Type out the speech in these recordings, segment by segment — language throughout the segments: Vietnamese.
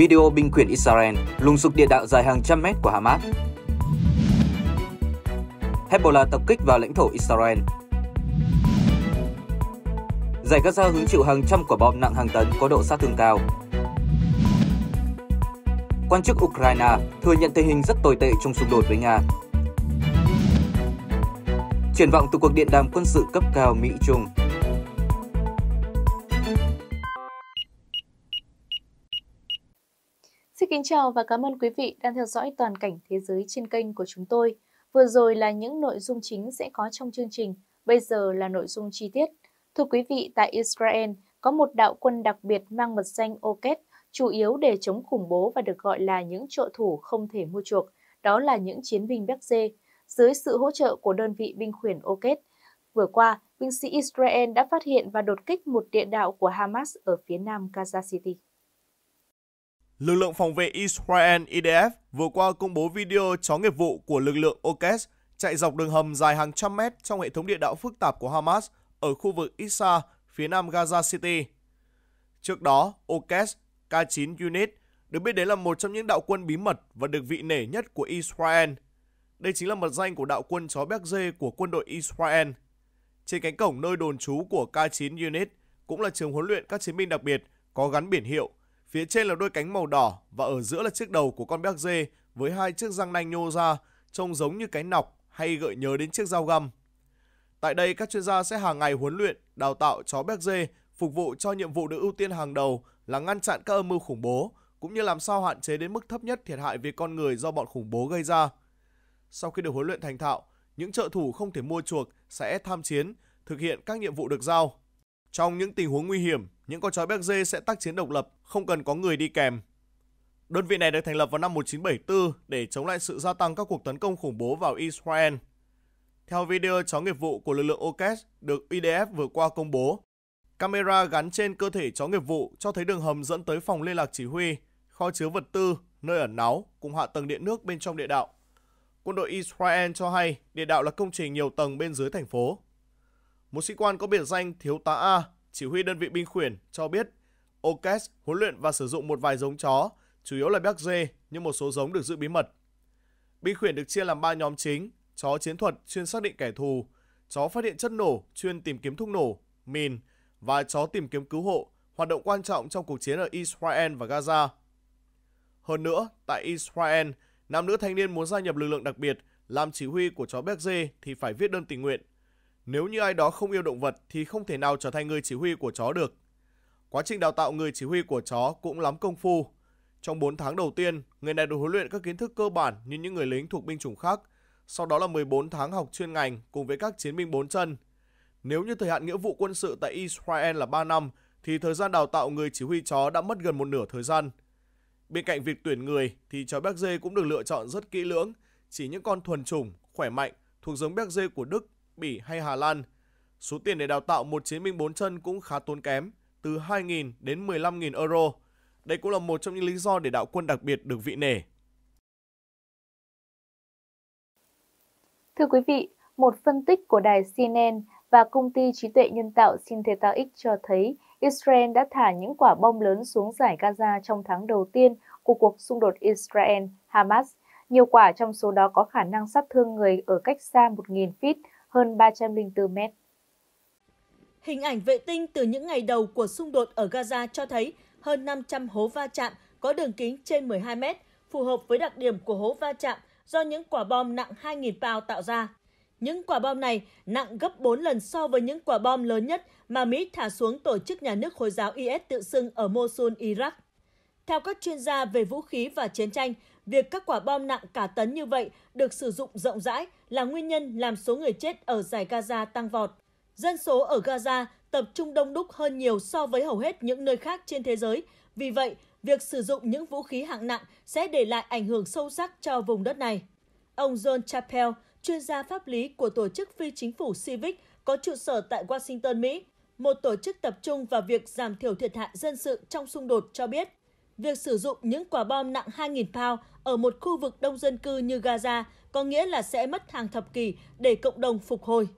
Video binh quyền Israel lùng sục địa đạo dài hàng trăm mét của Hamas. Hezbollah tập kích vào lãnh thổ Israel. Giải Gaza hứng chịu hàng trăm quả bom nặng hàng tấn có độ sát thương cao. Quan chức Ukraine thừa nhận tình hình rất tồi tệ trong xung đột với Nga. Triển vọng từ cuộc điện đàm quân sự cấp cao Mỹ-Trung kính chào và cảm ơn quý vị đang theo dõi toàn cảnh thế giới trên kênh của chúng tôi. Vừa rồi là những nội dung chính sẽ có trong chương trình, bây giờ là nội dung chi tiết. Thưa quý vị, tại Israel có một đạo quân đặc biệt mang mật danh Oket, chủ yếu để chống khủng bố và được gọi là những trợ thủ không thể mua chuộc, đó là những chiến binh Bắc dê. Dưới sự hỗ trợ của đơn vị binh khuyển Oket, vừa qua, binh sĩ Israel đã phát hiện và đột kích một địa đạo của Hamas ở phía nam Gaza City lực lượng phòng vệ Israel IDF vừa qua công bố video chó nghiệp vụ của lực lượng OKES chạy dọc đường hầm dài hàng trăm mét trong hệ thống địa đạo phức tạp của Hamas ở khu vực Isa, phía nam Gaza City. Trước đó, OKES K9 Unit được biết đến là một trong những đạo quân bí mật và được vị nể nhất của Israel. Đây chính là mật danh của đạo quân chó béc dê của quân đội Israel. Trên cánh cổng nơi đồn trú của K9 Unit cũng là trường huấn luyện các chiến binh đặc biệt có gắn biển hiệu Phía trên là đôi cánh màu đỏ và ở giữa là chiếc đầu của con béc dê với hai chiếc răng nanh nhô ra, trông giống như cái nọc hay gợi nhớ đến chiếc dao găm. Tại đây, các chuyên gia sẽ hàng ngày huấn luyện, đào tạo chó béc dê phục vụ cho nhiệm vụ được ưu tiên hàng đầu là ngăn chặn các âm mưu khủng bố, cũng như làm sao hạn chế đến mức thấp nhất thiệt hại về con người do bọn khủng bố gây ra. Sau khi được huấn luyện thành thạo, những trợ thủ không thể mua chuộc sẽ tham chiến, thực hiện các nhiệm vụ được giao. Trong những tình huống nguy hiểm, những con chó béc dê sẽ tác chiến độc lập, không cần có người đi kèm. Đơn vị này được thành lập vào năm 1974 để chống lại sự gia tăng các cuộc tấn công khủng bố vào Israel. Theo video chó nghiệp vụ của lực lượng Oks được IDF vừa qua công bố, camera gắn trên cơ thể chó nghiệp vụ cho thấy đường hầm dẫn tới phòng liên lạc chỉ huy, kho chứa vật tư, nơi ẩn náu cùng hạ tầng điện nước bên trong địa đạo. Quân đội Israel cho hay địa đạo là công trình nhiều tầng bên dưới thành phố. Một sĩ quan có biệt danh Thiếu tá A, chỉ huy đơn vị binh khuyển, cho biết Okes huấn luyện và sử dụng một vài giống chó, chủ yếu là béc dê nhưng một số giống được giữ bí mật. Binh khuyển được chia làm 3 nhóm chính, chó chiến thuật chuyên xác định kẻ thù, chó phát hiện chất nổ chuyên tìm kiếm thuốc nổ, mìn và chó tìm kiếm cứu hộ, hoạt động quan trọng trong cuộc chiến ở Israel và Gaza. Hơn nữa, tại Israel, nam nữ thanh niên muốn gia nhập lực lượng đặc biệt làm chỉ huy của chó béc dê thì phải viết đơn tình nguyện. Nếu như ai đó không yêu động vật thì không thể nào trở thành người chỉ huy của chó được. Quá trình đào tạo người chỉ huy của chó cũng lắm công phu. Trong 4 tháng đầu tiên, người này được huấn luyện các kiến thức cơ bản như những người lính thuộc binh chủng khác, sau đó là 14 tháng học chuyên ngành cùng với các chiến binh bốn chân. Nếu như thời hạn nghĩa vụ quân sự tại Israel là 3 năm, thì thời gian đào tạo người chỉ huy chó đã mất gần một nửa thời gian. Bên cạnh việc tuyển người thì chó béc dê cũng được lựa chọn rất kỹ lưỡng, chỉ những con thuần chủng, khỏe mạnh, thuộc giống béc dê của Đức, Bỉ hay Hà Lan. Số tiền để đào tạo một chiến binh bốn chân cũng khá tốn kém từ 2.000 đến 15.000 euro. Đây cũng là một trong những lý do để đạo quân đặc biệt được vị nể. Thưa quý vị, một phân tích của đài CNN và công ty trí tuệ nhân tạo Syntheta cho thấy Israel đã thả những quả bom lớn xuống giải Gaza trong tháng đầu tiên của cuộc xung đột Israel-Hamas. Nhiều quả trong số đó có khả năng sát thương người ở cách xa 1.000 feet, hơn 304 mét. Hình ảnh vệ tinh từ những ngày đầu của xung đột ở Gaza cho thấy hơn 500 hố va chạm có đường kính trên 12 mét, phù hợp với đặc điểm của hố va chạm do những quả bom nặng 2.000 pound tạo ra. Những quả bom này nặng gấp 4 lần so với những quả bom lớn nhất mà Mỹ thả xuống tổ chức nhà nước Hồi giáo IS tự xưng ở Mosul, Iraq. Theo các chuyên gia về vũ khí và chiến tranh, việc các quả bom nặng cả tấn như vậy được sử dụng rộng rãi là nguyên nhân làm số người chết ở giải Gaza tăng vọt. Dân số ở Gaza tập trung đông đúc hơn nhiều so với hầu hết những nơi khác trên thế giới. Vì vậy, việc sử dụng những vũ khí hạng nặng sẽ để lại ảnh hưởng sâu sắc cho vùng đất này. Ông John Chappell, chuyên gia pháp lý của tổ chức phi chính phủ Civic có trụ sở tại Washington, Mỹ, một tổ chức tập trung vào việc giảm thiểu thiệt hại dân sự trong xung đột cho biết, việc sử dụng những quả bom nặng 2.000 pound ở một khu vực đông dân cư như Gaza có nghĩa là sẽ mất hàng thập kỷ để cộng đồng phục hồi.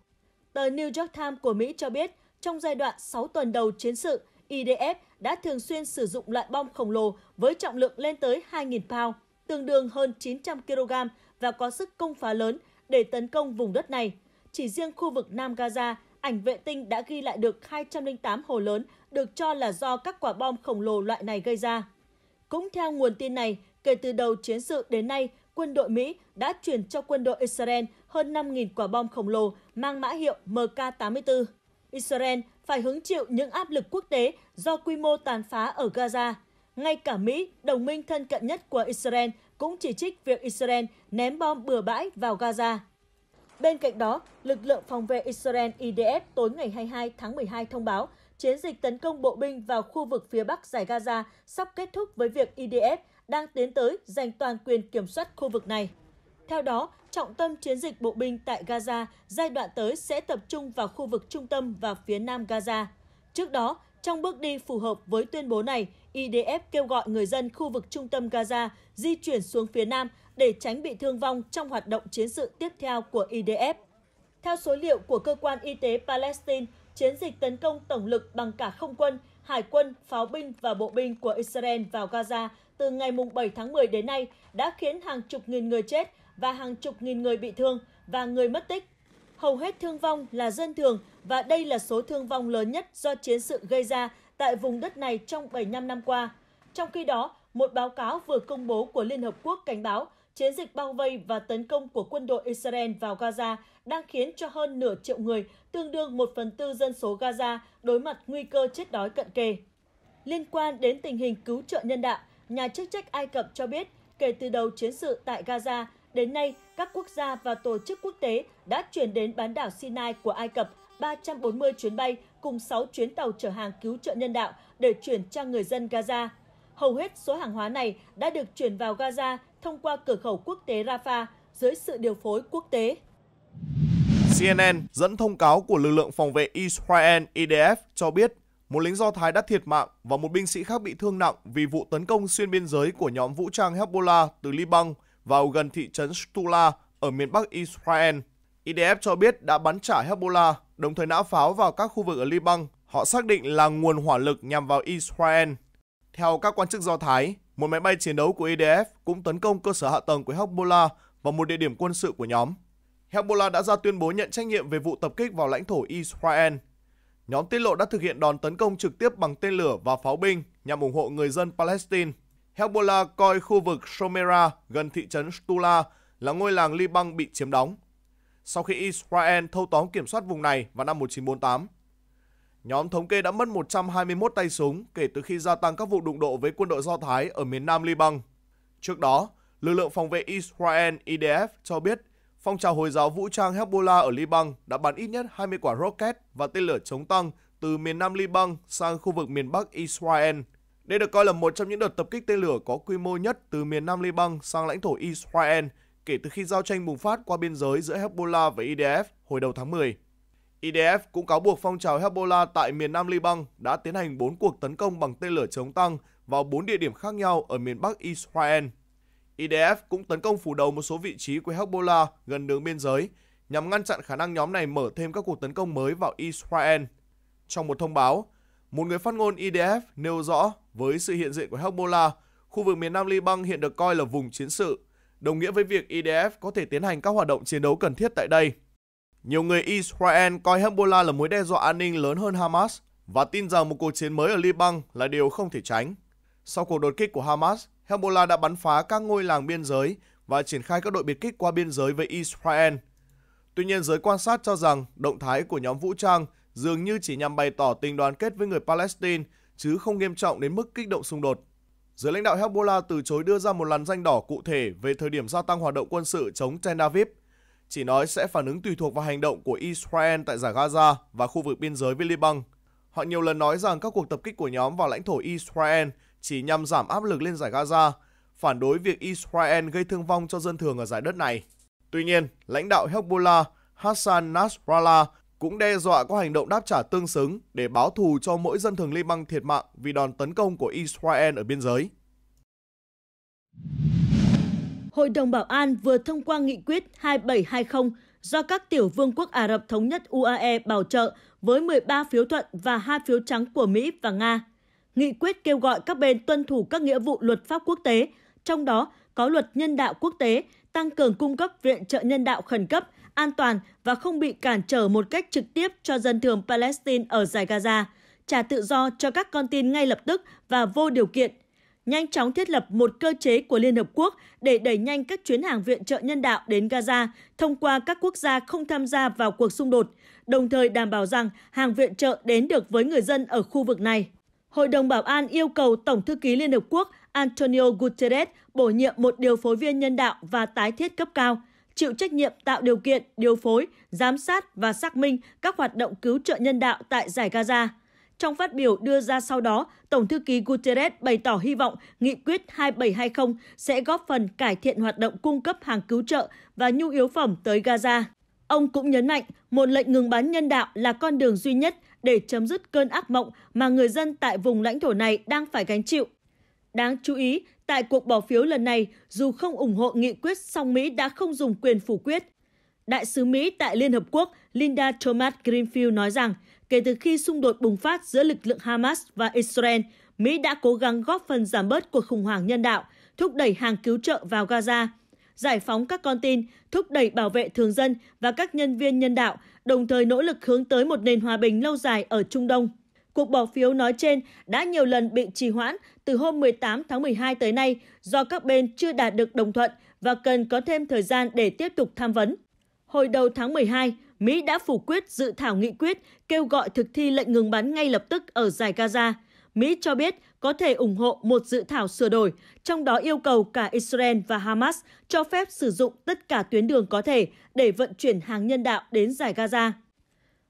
Tờ New York Times của Mỹ cho biết, trong giai đoạn 6 tuần đầu chiến sự, IDF đã thường xuyên sử dụng loại bom khổng lồ với trọng lượng lên tới 2.000 pound, tương đương hơn 900 kg và có sức công phá lớn để tấn công vùng đất này. Chỉ riêng khu vực Nam Gaza, ảnh vệ tinh đã ghi lại được 208 hồ lớn được cho là do các quả bom khổng lồ loại này gây ra. Cũng theo nguồn tin này, kể từ đầu chiến sự đến nay, quân đội Mỹ đã chuyển cho quân đội Israel hơn 5.000 quả bom khổng lồ mang mã hiệu MK84. Israel phải hứng chịu những áp lực quốc tế do quy mô tàn phá ở Gaza. Ngay cả Mỹ, đồng minh thân cận nhất của Israel, cũng chỉ trích việc Israel ném bom bừa bãi vào Gaza. Bên cạnh đó, lực lượng phòng vệ Israel IDF tối ngày 22 tháng 12 thông báo chiến dịch tấn công bộ binh vào khu vực phía bắc giải Gaza sắp kết thúc với việc IDF đang tiến tới giành toàn quyền kiểm soát khu vực này. Theo đó, trọng tâm chiến dịch bộ binh tại Gaza giai đoạn tới sẽ tập trung vào khu vực trung tâm và phía nam Gaza. Trước đó, trong bước đi phù hợp với tuyên bố này, IDF kêu gọi người dân khu vực trung tâm Gaza di chuyển xuống phía nam để tránh bị thương vong trong hoạt động chiến sự tiếp theo của IDF. Theo số liệu của cơ quan y tế Palestine, chiến dịch tấn công tổng lực bằng cả không quân, hải quân, pháo binh và bộ binh của Israel vào Gaza từ ngày 7 tháng 10 đến nay đã khiến hàng chục nghìn người chết và hàng chục nghìn người bị thương và người mất tích. Hầu hết thương vong là dân thường và đây là số thương vong lớn nhất do chiến sự gây ra tại vùng đất này trong 75 năm qua. Trong khi đó, một báo cáo vừa công bố của Liên Hợp Quốc cảnh báo chiến dịch bao vây và tấn công của quân đội Israel vào Gaza đang khiến cho hơn nửa triệu người, tương đương 1 phần tư dân số Gaza, đối mặt nguy cơ chết đói cận kề. Liên quan đến tình hình cứu trợ nhân đạo, nhà chức trách Ai Cập cho biết kể từ đầu chiến sự tại Gaza đến nay, các quốc gia và tổ chức quốc tế đã chuyển đến bán đảo Sinai của Ai Cập 340 chuyến bay cùng 6 chuyến tàu chở hàng cứu trợ nhân đạo để chuyển cho người dân Gaza. Hầu hết số hàng hóa này đã được chuyển vào Gaza thông qua cửa khẩu quốc tế Rafah dưới sự điều phối quốc tế. CNN dẫn thông cáo của lực lượng phòng vệ Israel IDF cho biết một lính Do Thái đã thiệt mạng và một binh sĩ khác bị thương nặng vì vụ tấn công xuyên biên giới của nhóm vũ trang Hezbollah từ Liban vào gần thị trấn Stula ở miền Bắc Israel. IDF cho biết đã bắn trả Hezbollah, đồng thời nã pháo vào các khu vực ở Liban họ xác định là nguồn hỏa lực nhằm vào Israel. Theo các quan chức Do Thái, một máy bay chiến đấu của IDF cũng tấn công cơ sở hạ tầng của Hezbollah và một địa điểm quân sự của nhóm. Hezbollah đã ra tuyên bố nhận trách nhiệm về vụ tập kích vào lãnh thổ Israel nhóm tiết lộ đã thực hiện đòn tấn công trực tiếp bằng tên lửa và pháo binh nhằm ủng hộ người dân Palestine. Hezbollah coi khu vực Shomera gần thị trấn Stula là ngôi làng Liban bị chiếm đóng, sau khi Israel thâu tóm kiểm soát vùng này vào năm 1948. Nhóm thống kê đã mất 121 tay súng kể từ khi gia tăng các vụ đụng độ với quân đội Do Thái ở miền nam Liban. Trước đó, lực lượng phòng vệ Israel IDF cho biết phong trào Hồi giáo vũ trang Hezbollah ở Liban đã bắn ít nhất 20 quả rocket và tên lửa chống tăng từ miền nam Liban sang khu vực miền bắc Israel. Đây được coi là một trong những đợt tập kích tên lửa có quy mô nhất từ miền nam Liban sang lãnh thổ Israel kể từ khi giao tranh bùng phát qua biên giới giữa Hezbollah và IDF e hồi đầu tháng 10. IDF e cũng cáo buộc phong trào Hezbollah tại miền nam Liban đã tiến hành 4 cuộc tấn công bằng tên lửa chống tăng vào 4 địa điểm khác nhau ở miền bắc Israel. IDF cũng tấn công phủ đầu một số vị trí của Hezbollah gần đường biên giới nhằm ngăn chặn khả năng nhóm này mở thêm các cuộc tấn công mới vào Israel. Trong một thông báo, một người phát ngôn IDF nêu rõ với sự hiện diện của Hezbollah, khu vực miền Nam Liban hiện được coi là vùng chiến sự, đồng nghĩa với việc IDF có thể tiến hành các hoạt động chiến đấu cần thiết tại đây. Nhiều người Israel coi Hezbollah là mối đe dọa an ninh lớn hơn Hamas và tin rằng một cuộc chiến mới ở Liban là điều không thể tránh. Sau cuộc đột kích của Hamas, Hezbollah đã bắn phá các ngôi làng biên giới và triển khai các đội biệt kích qua biên giới với Israel. Tuy nhiên, giới quan sát cho rằng động thái của nhóm vũ trang dường như chỉ nhằm bày tỏ tình đoàn kết với người Palestine chứ không nghiêm trọng đến mức kích động xung đột. Giới lãnh đạo Hezbollah từ chối đưa ra một làn danh đỏ cụ thể về thời điểm gia tăng hoạt động quân sự chống Tel Aviv, chỉ nói sẽ phản ứng tùy thuộc vào hành động của Israel tại giải Gaza và khu vực biên giới với Liban. Họ nhiều lần nói rằng các cuộc tập kích của nhóm vào lãnh thổ Israel chỉ nhằm giảm áp lực lên giải Gaza, phản đối việc Israel gây thương vong cho dân thường ở giải đất này. Tuy nhiên, lãnh đạo Hezbollah Hassan Nasrallah cũng đe dọa có hành động đáp trả tương xứng để báo thù cho mỗi dân thường Liban thiệt mạng vì đòn tấn công của Israel ở biên giới. Hội đồng Bảo an vừa thông qua nghị quyết 2720 do các tiểu vương quốc Ả Rập Thống nhất UAE bảo trợ với 13 phiếu thuận và 2 phiếu trắng của Mỹ và Nga nghị quyết kêu gọi các bên tuân thủ các nghĩa vụ luật pháp quốc tế, trong đó có luật nhân đạo quốc tế, tăng cường cung cấp viện trợ nhân đạo khẩn cấp, an toàn và không bị cản trở một cách trực tiếp cho dân thường Palestine ở giải Gaza, trả tự do cho các con tin ngay lập tức và vô điều kiện, nhanh chóng thiết lập một cơ chế của Liên Hợp Quốc để đẩy nhanh các chuyến hàng viện trợ nhân đạo đến Gaza thông qua các quốc gia không tham gia vào cuộc xung đột, đồng thời đảm bảo rằng hàng viện trợ đến được với người dân ở khu vực này. Hội đồng Bảo an yêu cầu Tổng thư ký Liên Hợp Quốc Antonio Guterres bổ nhiệm một điều phối viên nhân đạo và tái thiết cấp cao, chịu trách nhiệm tạo điều kiện, điều phối, giám sát và xác minh các hoạt động cứu trợ nhân đạo tại giải Gaza. Trong phát biểu đưa ra sau đó, Tổng thư ký Guterres bày tỏ hy vọng nghị quyết 2720 sẽ góp phần cải thiện hoạt động cung cấp hàng cứu trợ và nhu yếu phẩm tới Gaza. Ông cũng nhấn mạnh một lệnh ngừng bắn nhân đạo là con đường duy nhất để chấm dứt cơn ác mộng mà người dân tại vùng lãnh thổ này đang phải gánh chịu. Đáng chú ý, tại cuộc bỏ phiếu lần này, dù không ủng hộ nghị quyết song Mỹ đã không dùng quyền phủ quyết. Đại sứ Mỹ tại Liên Hợp Quốc Linda Thomas Greenfield nói rằng, kể từ khi xung đột bùng phát giữa lực lượng Hamas và Israel, Mỹ đã cố gắng góp phần giảm bớt cuộc khủng hoảng nhân đạo, thúc đẩy hàng cứu trợ vào Gaza – giải phóng các con tin, thúc đẩy bảo vệ thường dân và các nhân viên nhân đạo, đồng thời nỗ lực hướng tới một nền hòa bình lâu dài ở Trung Đông. Cuộc bỏ phiếu nói trên đã nhiều lần bị trì hoãn từ hôm 18 tháng 12 tới nay do các bên chưa đạt được đồng thuận và cần có thêm thời gian để tiếp tục tham vấn. Hồi đầu tháng 12, Mỹ đã phủ quyết dự thảo nghị quyết kêu gọi thực thi lệnh ngừng bắn ngay lập tức ở giải Gaza – Mỹ cho biết có thể ủng hộ một dự thảo sửa đổi, trong đó yêu cầu cả Israel và Hamas cho phép sử dụng tất cả tuyến đường có thể để vận chuyển hàng nhân đạo đến giải Gaza.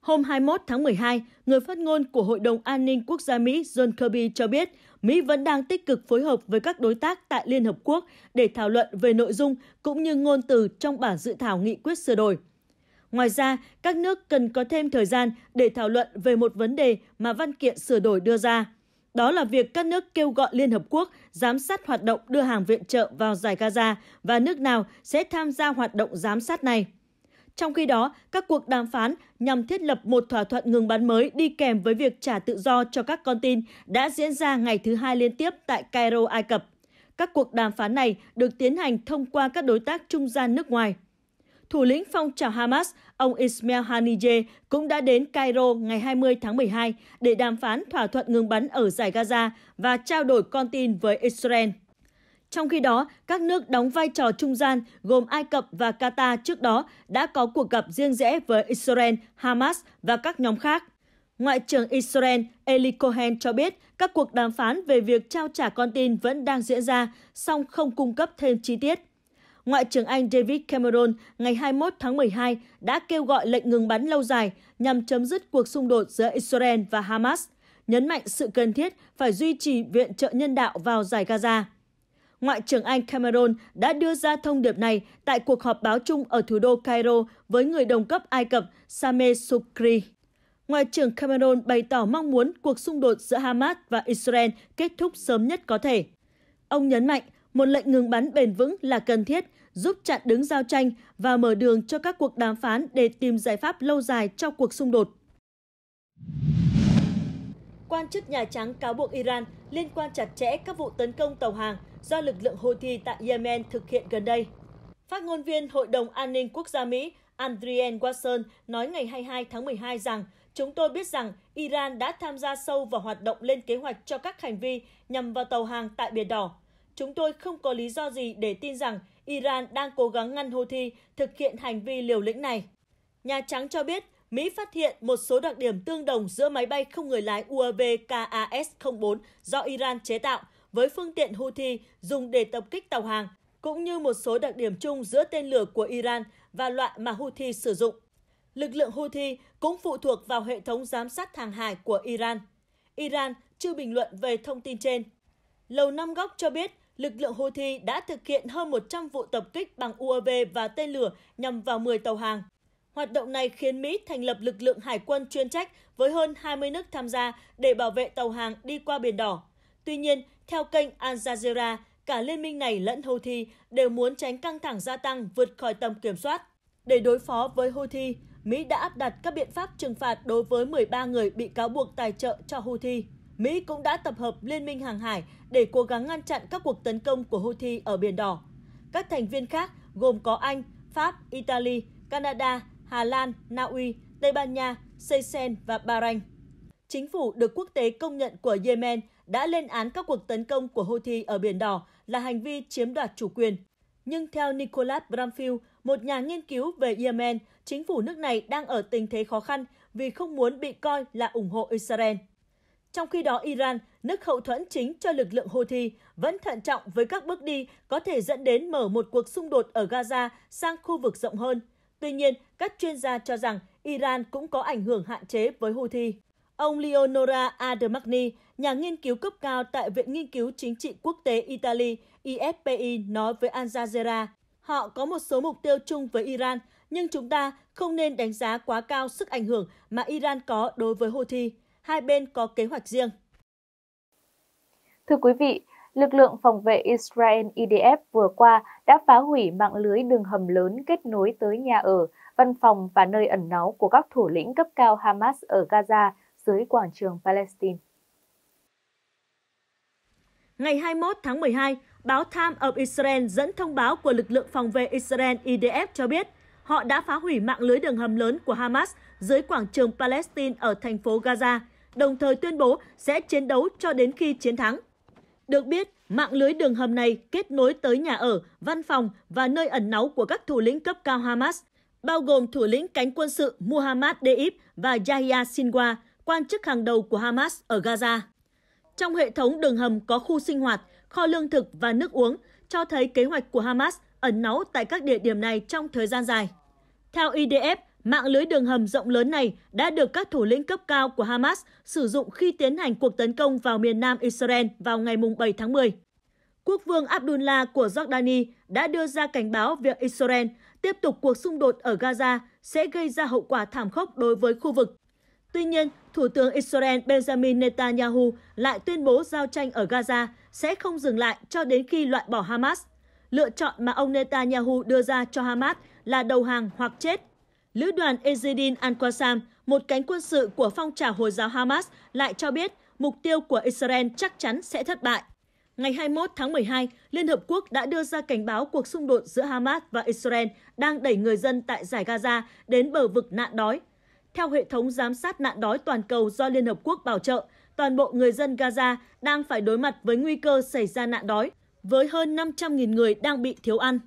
Hôm 21 tháng 12, người phát ngôn của Hội đồng An ninh Quốc gia Mỹ John Kirby cho biết Mỹ vẫn đang tích cực phối hợp với các đối tác tại Liên Hợp Quốc để thảo luận về nội dung cũng như ngôn từ trong bản dự thảo nghị quyết sửa đổi. Ngoài ra, các nước cần có thêm thời gian để thảo luận về một vấn đề mà văn kiện sửa đổi đưa ra. Đó là việc các nước kêu gọi Liên Hợp Quốc giám sát hoạt động đưa hàng viện trợ vào giải Gaza và nước nào sẽ tham gia hoạt động giám sát này. Trong khi đó, các cuộc đàm phán nhằm thiết lập một thỏa thuận ngừng bắn mới đi kèm với việc trả tự do cho các con tin đã diễn ra ngày thứ hai liên tiếp tại Cairo, Ai Cập. Các cuộc đàm phán này được tiến hành thông qua các đối tác trung gian nước ngoài. Thủ lĩnh phong trào Hamas, ông Ismail Haniyeh cũng đã đến Cairo ngày 20 tháng 12 để đàm phán thỏa thuận ngừng bắn ở giải Gaza và trao đổi con tin với Israel. Trong khi đó, các nước đóng vai trò trung gian gồm Ai Cập và Qatar trước đó đã có cuộc gặp riêng rẽ với Israel, Hamas và các nhóm khác. Ngoại trưởng Israel Eli Cohen cho biết các cuộc đàm phán về việc trao trả con tin vẫn đang diễn ra, song không cung cấp thêm chi tiết. Ngoại trưởng Anh David Cameron ngày 21 tháng 12 đã kêu gọi lệnh ngừng bắn lâu dài nhằm chấm dứt cuộc xung đột giữa Israel và Hamas, nhấn mạnh sự cần thiết phải duy trì viện trợ nhân đạo vào giải Gaza. Ngoại trưởng Anh Cameron đã đưa ra thông điệp này tại cuộc họp báo chung ở thủ đô Cairo với người đồng cấp Ai Cập Sameh Sukri. Ngoại trưởng Cameron bày tỏ mong muốn cuộc xung đột giữa Hamas và Israel kết thúc sớm nhất có thể. Ông nhấn mạnh một lệnh ngừng bắn bền vững là cần thiết giúp chặn đứng giao tranh và mở đường cho các cuộc đàm phán để tìm giải pháp lâu dài cho cuộc xung đột. Quan chức Nhà Trắng cáo buộc Iran liên quan chặt chẽ các vụ tấn công tàu hàng do lực lượng Houthi tại Yemen thực hiện gần đây. Phát ngôn viên Hội đồng An ninh Quốc gia Mỹ Adrian Watson nói ngày 22 tháng 12 rằng chúng tôi biết rằng Iran đã tham gia sâu vào hoạt động lên kế hoạch cho các hành vi nhằm vào tàu hàng tại Biển Đỏ Chúng tôi không có lý do gì để tin rằng Iran đang cố gắng ngăn Houthi thực hiện hành vi liều lĩnh này. Nhà Trắng cho biết Mỹ phát hiện một số đặc điểm tương đồng giữa máy bay không người lái UAV KAS-04 do Iran chế tạo với phương tiện Houthi dùng để tập kích tàu hàng, cũng như một số đặc điểm chung giữa tên lửa của Iran và loại mà Houthi sử dụng. Lực lượng Houthi cũng phụ thuộc vào hệ thống giám sát hàng hải của Iran. Iran chưa bình luận về thông tin trên. Lầu Năm Góc cho biết lực lượng Houthi đã thực hiện hơn 100 vụ tập kích bằng UAV và tên lửa nhằm vào 10 tàu hàng. Hoạt động này khiến Mỹ thành lập lực lượng hải quân chuyên trách với hơn 20 nước tham gia để bảo vệ tàu hàng đi qua Biển Đỏ. Tuy nhiên, theo kênh Al Jazeera, cả liên minh này lẫn Houthi đều muốn tránh căng thẳng gia tăng vượt khỏi tầm kiểm soát. Để đối phó với Houthi, Mỹ đã áp đặt các biện pháp trừng phạt đối với 13 người bị cáo buộc tài trợ cho Houthi. Mỹ cũng đã tập hợp Liên minh hàng hải để cố gắng ngăn chặn các cuộc tấn công của Houthi ở Biển Đỏ. Các thành viên khác gồm có Anh, Pháp, Italy, Canada, Hà Lan, Na Uy, Tây Ban Nha, Seychelles và Bahrain. Chính phủ được quốc tế công nhận của Yemen đã lên án các cuộc tấn công của Houthi ở Biển Đỏ là hành vi chiếm đoạt chủ quyền. Nhưng theo Nicholas Bramfield, một nhà nghiên cứu về Yemen, chính phủ nước này đang ở tình thế khó khăn vì không muốn bị coi là ủng hộ Israel. Trong khi đó, Iran, nước hậu thuẫn chính cho lực lượng Houthi, vẫn thận trọng với các bước đi có thể dẫn đến mở một cuộc xung đột ở Gaza sang khu vực rộng hơn. Tuy nhiên, các chuyên gia cho rằng Iran cũng có ảnh hưởng hạn chế với Houthi. Ông Leonora Adamagni, nhà nghiên cứu cấp cao tại Viện Nghiên cứu Chính trị Quốc tế Italy, IFPI, nói với Al Jazeera, họ có một số mục tiêu chung với Iran, nhưng chúng ta không nên đánh giá quá cao sức ảnh hưởng mà Iran có đối với Houthi hai bên có kế hoạch riêng. Thưa quý vị, lực lượng phòng vệ Israel IDF vừa qua đã phá hủy mạng lưới đường hầm lớn kết nối tới nhà ở, văn phòng và nơi ẩn náu của các thủ lĩnh cấp cao Hamas ở Gaza dưới quảng trường Palestine. Ngày 21 tháng 12, báo Time of Israel dẫn thông báo của lực lượng phòng vệ Israel IDF cho biết họ đã phá hủy mạng lưới đường hầm lớn của Hamas dưới quảng trường Palestine ở thành phố Gaza – đồng thời tuyên bố sẽ chiến đấu cho đến khi chiến thắng. Được biết, mạng lưới đường hầm này kết nối tới nhà ở, văn phòng và nơi ẩn náu của các thủ lĩnh cấp cao Hamas, bao gồm thủ lĩnh cánh quân sự Muhammad Deif và Yahya Sinwar, quan chức hàng đầu của Hamas ở Gaza. Trong hệ thống đường hầm có khu sinh hoạt, kho lương thực và nước uống, cho thấy kế hoạch của Hamas ẩn náu tại các địa điểm này trong thời gian dài. Theo IDF, Mạng lưới đường hầm rộng lớn này đã được các thủ lĩnh cấp cao của Hamas sử dụng khi tiến hành cuộc tấn công vào miền nam Israel vào ngày 7 tháng 10. Quốc vương Abdullah của Jordani đã đưa ra cảnh báo việc Israel tiếp tục cuộc xung đột ở Gaza sẽ gây ra hậu quả thảm khốc đối với khu vực. Tuy nhiên, Thủ tướng Israel Benjamin Netanyahu lại tuyên bố giao tranh ở Gaza sẽ không dừng lại cho đến khi loại bỏ Hamas. Lựa chọn mà ông Netanyahu đưa ra cho Hamas là đầu hàng hoặc chết Lữ đoàn Ezedin Al-Qassam, một cánh quân sự của phong trào Hồi giáo Hamas, lại cho biết mục tiêu của Israel chắc chắn sẽ thất bại. Ngày 21 tháng 12, Liên Hợp Quốc đã đưa ra cảnh báo cuộc xung đột giữa Hamas và Israel đang đẩy người dân tại giải Gaza đến bờ vực nạn đói. Theo hệ thống giám sát nạn đói toàn cầu do Liên Hợp Quốc bảo trợ, toàn bộ người dân Gaza đang phải đối mặt với nguy cơ xảy ra nạn đói, với hơn 500.000 người đang bị thiếu ăn.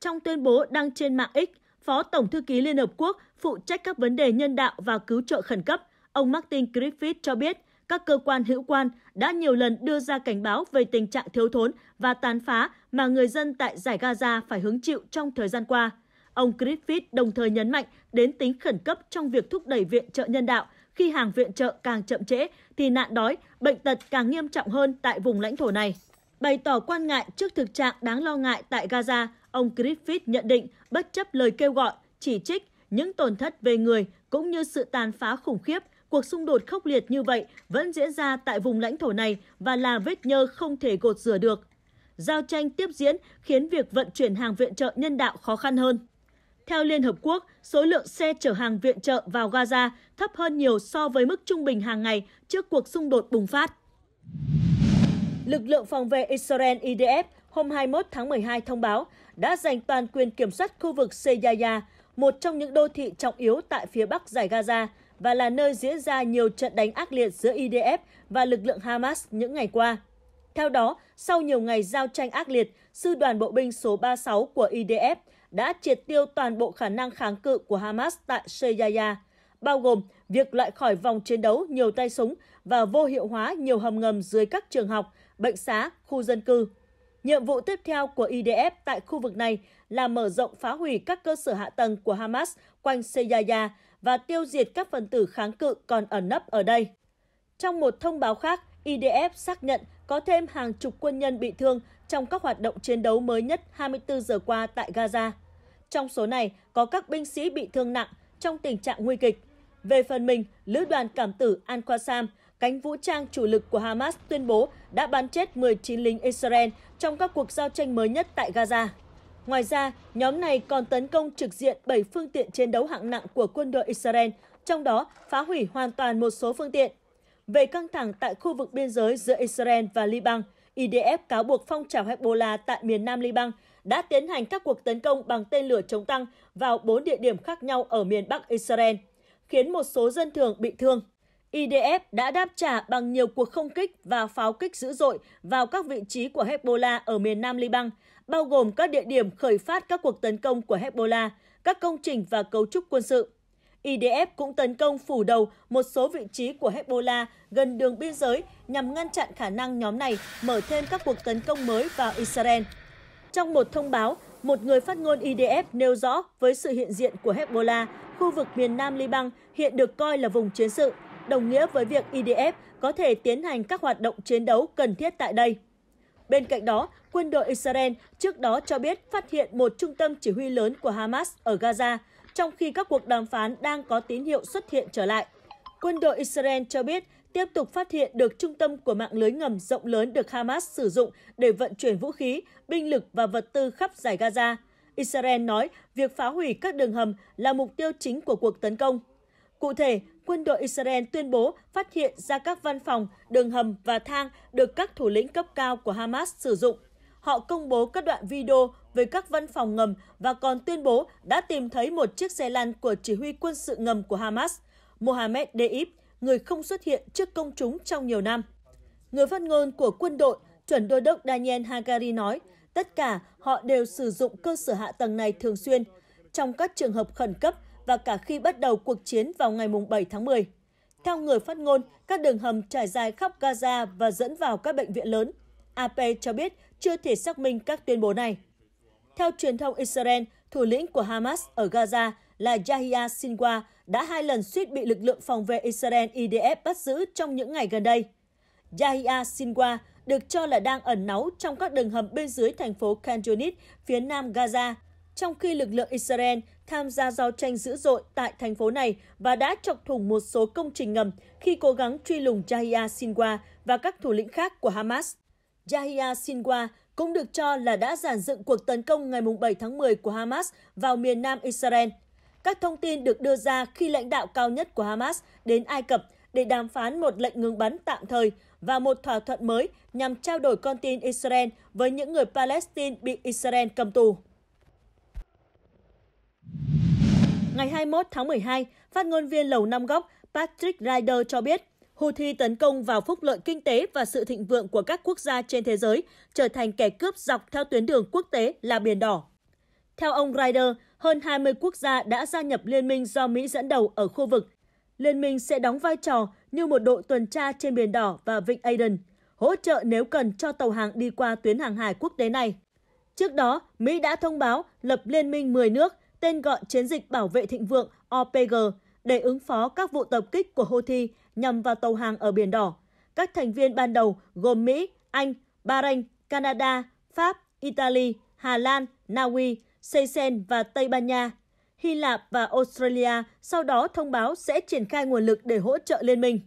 Trong tuyên bố đăng trên mạng X, Phó Tổng thư ký Liên Hợp Quốc phụ trách các vấn đề nhân đạo và cứu trợ khẩn cấp, ông Martin Griffith cho biết các cơ quan hữu quan đã nhiều lần đưa ra cảnh báo về tình trạng thiếu thốn và tàn phá mà người dân tại giải Gaza phải hứng chịu trong thời gian qua. Ông Griffith đồng thời nhấn mạnh đến tính khẩn cấp trong việc thúc đẩy viện trợ nhân đạo khi hàng viện trợ càng chậm trễ thì nạn đói, bệnh tật càng nghiêm trọng hơn tại vùng lãnh thổ này. Bày tỏ quan ngại trước thực trạng đáng lo ngại tại Gaza, ông Griffith nhận định bất chấp lời kêu gọi, chỉ trích, những tổn thất về người cũng như sự tàn phá khủng khiếp, cuộc xung đột khốc liệt như vậy vẫn diễn ra tại vùng lãnh thổ này và là vết nhơ không thể gột rửa được. Giao tranh tiếp diễn khiến việc vận chuyển hàng viện trợ nhân đạo khó khăn hơn. Theo Liên Hợp Quốc, số lượng xe chở hàng viện trợ vào Gaza thấp hơn nhiều so với mức trung bình hàng ngày trước cuộc xung đột bùng phát. Lực lượng phòng vệ Israel IDF hôm 21 tháng 12 thông báo đã giành toàn quyền kiểm soát khu vực Seyaya, một trong những đô thị trọng yếu tại phía bắc giải Gaza và là nơi diễn ra nhiều trận đánh ác liệt giữa IDF và lực lượng Hamas những ngày qua. Theo đó, sau nhiều ngày giao tranh ác liệt, sư đoàn bộ binh số 36 của IDF đã triệt tiêu toàn bộ khả năng kháng cự của Hamas tại Seyaya, bao gồm việc loại khỏi vòng chiến đấu nhiều tay súng và vô hiệu hóa nhiều hầm ngầm dưới các trường học bệnh xá, khu dân cư. Nhiệm vụ tiếp theo của IDF tại khu vực này là mở rộng phá hủy các cơ sở hạ tầng của Hamas quanh Seyaya và tiêu diệt các phần tử kháng cự còn ẩn nấp ở đây. Trong một thông báo khác, IDF xác nhận có thêm hàng chục quân nhân bị thương trong các hoạt động chiến đấu mới nhất 24 giờ qua tại Gaza. Trong số này có các binh sĩ bị thương nặng trong tình trạng nguy kịch. Về phần mình, lữ đoàn cảm tử Al-Qassam cánh vũ trang chủ lực của Hamas tuyên bố đã bắn chết 19 lính Israel trong các cuộc giao tranh mới nhất tại Gaza. Ngoài ra, nhóm này còn tấn công trực diện 7 phương tiện chiến đấu hạng nặng của quân đội Israel, trong đó phá hủy hoàn toàn một số phương tiện. Về căng thẳng tại khu vực biên giới giữa Israel và Liban, IDF cáo buộc phong trào Hezbollah tại miền nam Liban đã tiến hành các cuộc tấn công bằng tên lửa chống tăng vào 4 địa điểm khác nhau ở miền Bắc Israel, khiến một số dân thường bị thương. IDF đã đáp trả bằng nhiều cuộc không kích và pháo kích dữ dội vào các vị trí của Hezbollah ở miền nam Liban, bao gồm các địa điểm khởi phát các cuộc tấn công của Hezbollah, các công trình và cấu trúc quân sự. IDF cũng tấn công phủ đầu một số vị trí của Hezbollah gần đường biên giới nhằm ngăn chặn khả năng nhóm này mở thêm các cuộc tấn công mới vào Israel. Trong một thông báo, một người phát ngôn IDF nêu rõ với sự hiện diện của Hezbollah, khu vực miền Nam Liban hiện được coi là vùng chiến sự – đồng nghĩa với việc IDF e có thể tiến hành các hoạt động chiến đấu cần thiết tại đây. Bên cạnh đó, quân đội Israel trước đó cho biết phát hiện một trung tâm chỉ huy lớn của Hamas ở Gaza, trong khi các cuộc đàm phán đang có tín hiệu xuất hiện trở lại. Quân đội Israel cho biết tiếp tục phát hiện được trung tâm của mạng lưới ngầm rộng lớn được Hamas sử dụng để vận chuyển vũ khí, binh lực và vật tư khắp giải Gaza. Israel nói việc phá hủy các đường hầm là mục tiêu chính của cuộc tấn công. Cụ thể, quân đội Israel tuyên bố phát hiện ra các văn phòng, đường hầm và thang được các thủ lĩnh cấp cao của Hamas sử dụng. Họ công bố các đoạn video về các văn phòng ngầm và còn tuyên bố đã tìm thấy một chiếc xe lăn của chỉ huy quân sự ngầm của Hamas, Mohammed Deib, người không xuất hiện trước công chúng trong nhiều năm. Người phát ngôn của quân đội, chuẩn đô đốc Daniel Hagari nói, tất cả họ đều sử dụng cơ sở hạ tầng này thường xuyên. Trong các trường hợp khẩn cấp, và cả khi bắt đầu cuộc chiến vào ngày 7 tháng 10. Theo người phát ngôn, các đường hầm trải dài khắp Gaza và dẫn vào các bệnh viện lớn. AP cho biết chưa thể xác minh các tuyên bố này. Theo truyền thông Israel, thủ lĩnh của Hamas ở Gaza là Yahya Sinwa đã hai lần suýt bị lực lượng phòng vệ Israel IDF bắt giữ trong những ngày gần đây. Yahya Sinwa được cho là đang ẩn náu trong các đường hầm bên dưới thành phố Khan Yunis, phía nam Gaza, trong khi lực lượng Israel tham gia giao tranh dữ dội tại thành phố này và đã chọc thủng một số công trình ngầm khi cố gắng truy lùng Yahya Sinwa và các thủ lĩnh khác của Hamas. Yahya Sinwa cũng được cho là đã giản dựng cuộc tấn công ngày 7 tháng 10 của Hamas vào miền nam Israel. Các thông tin được đưa ra khi lãnh đạo cao nhất của Hamas đến Ai Cập để đàm phán một lệnh ngừng bắn tạm thời và một thỏa thuận mới nhằm trao đổi con tin Israel với những người Palestine bị Israel cầm tù. Ngày 21 tháng 12, phát ngôn viên Lầu Năm Góc Patrick Ryder cho biết, Houthi tấn công vào phúc lợi kinh tế và sự thịnh vượng của các quốc gia trên thế giới, trở thành kẻ cướp dọc theo tuyến đường quốc tế là Biển Đỏ. Theo ông Ryder, hơn 20 quốc gia đã gia nhập liên minh do Mỹ dẫn đầu ở khu vực. Liên minh sẽ đóng vai trò như một đội tuần tra trên Biển Đỏ và Vịnh Aden, hỗ trợ nếu cần cho tàu hàng đi qua tuyến hàng hải quốc tế này. Trước đó, Mỹ đã thông báo lập liên minh 10 nước tên gọi chiến dịch bảo vệ thịnh vượng OPG để ứng phó các vụ tập kích của Houthi nhằm vào tàu hàng ở Biển Đỏ. Các thành viên ban đầu gồm Mỹ, Anh, Bahrain, Canada, Pháp, Italy, Hà Lan, Na Uy, Seychelles và Tây Ban Nha. Hy Lạp và Australia sau đó thông báo sẽ triển khai nguồn lực để hỗ trợ liên minh.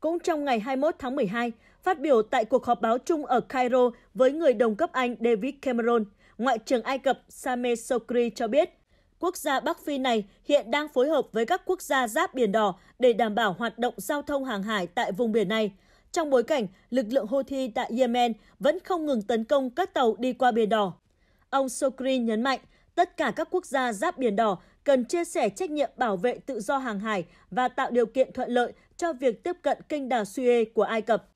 Cũng trong ngày 21 tháng 12, phát biểu tại cuộc họp báo chung ở Cairo với người đồng cấp Anh David Cameron, Ngoại trưởng Ai Cập Sameh Sokri cho biết quốc gia Bắc Phi này hiện đang phối hợp với các quốc gia giáp Biển Đỏ để đảm bảo hoạt động giao thông hàng hải tại vùng biển này. Trong bối cảnh, lực lượng Houthi tại Yemen vẫn không ngừng tấn công các tàu đi qua Biển Đỏ. Ông Sokri nhấn mạnh, tất cả các quốc gia giáp Biển Đỏ cần chia sẻ trách nhiệm bảo vệ tự do hàng hải và tạo điều kiện thuận lợi cho việc tiếp cận kênh đào Suez của Ai Cập.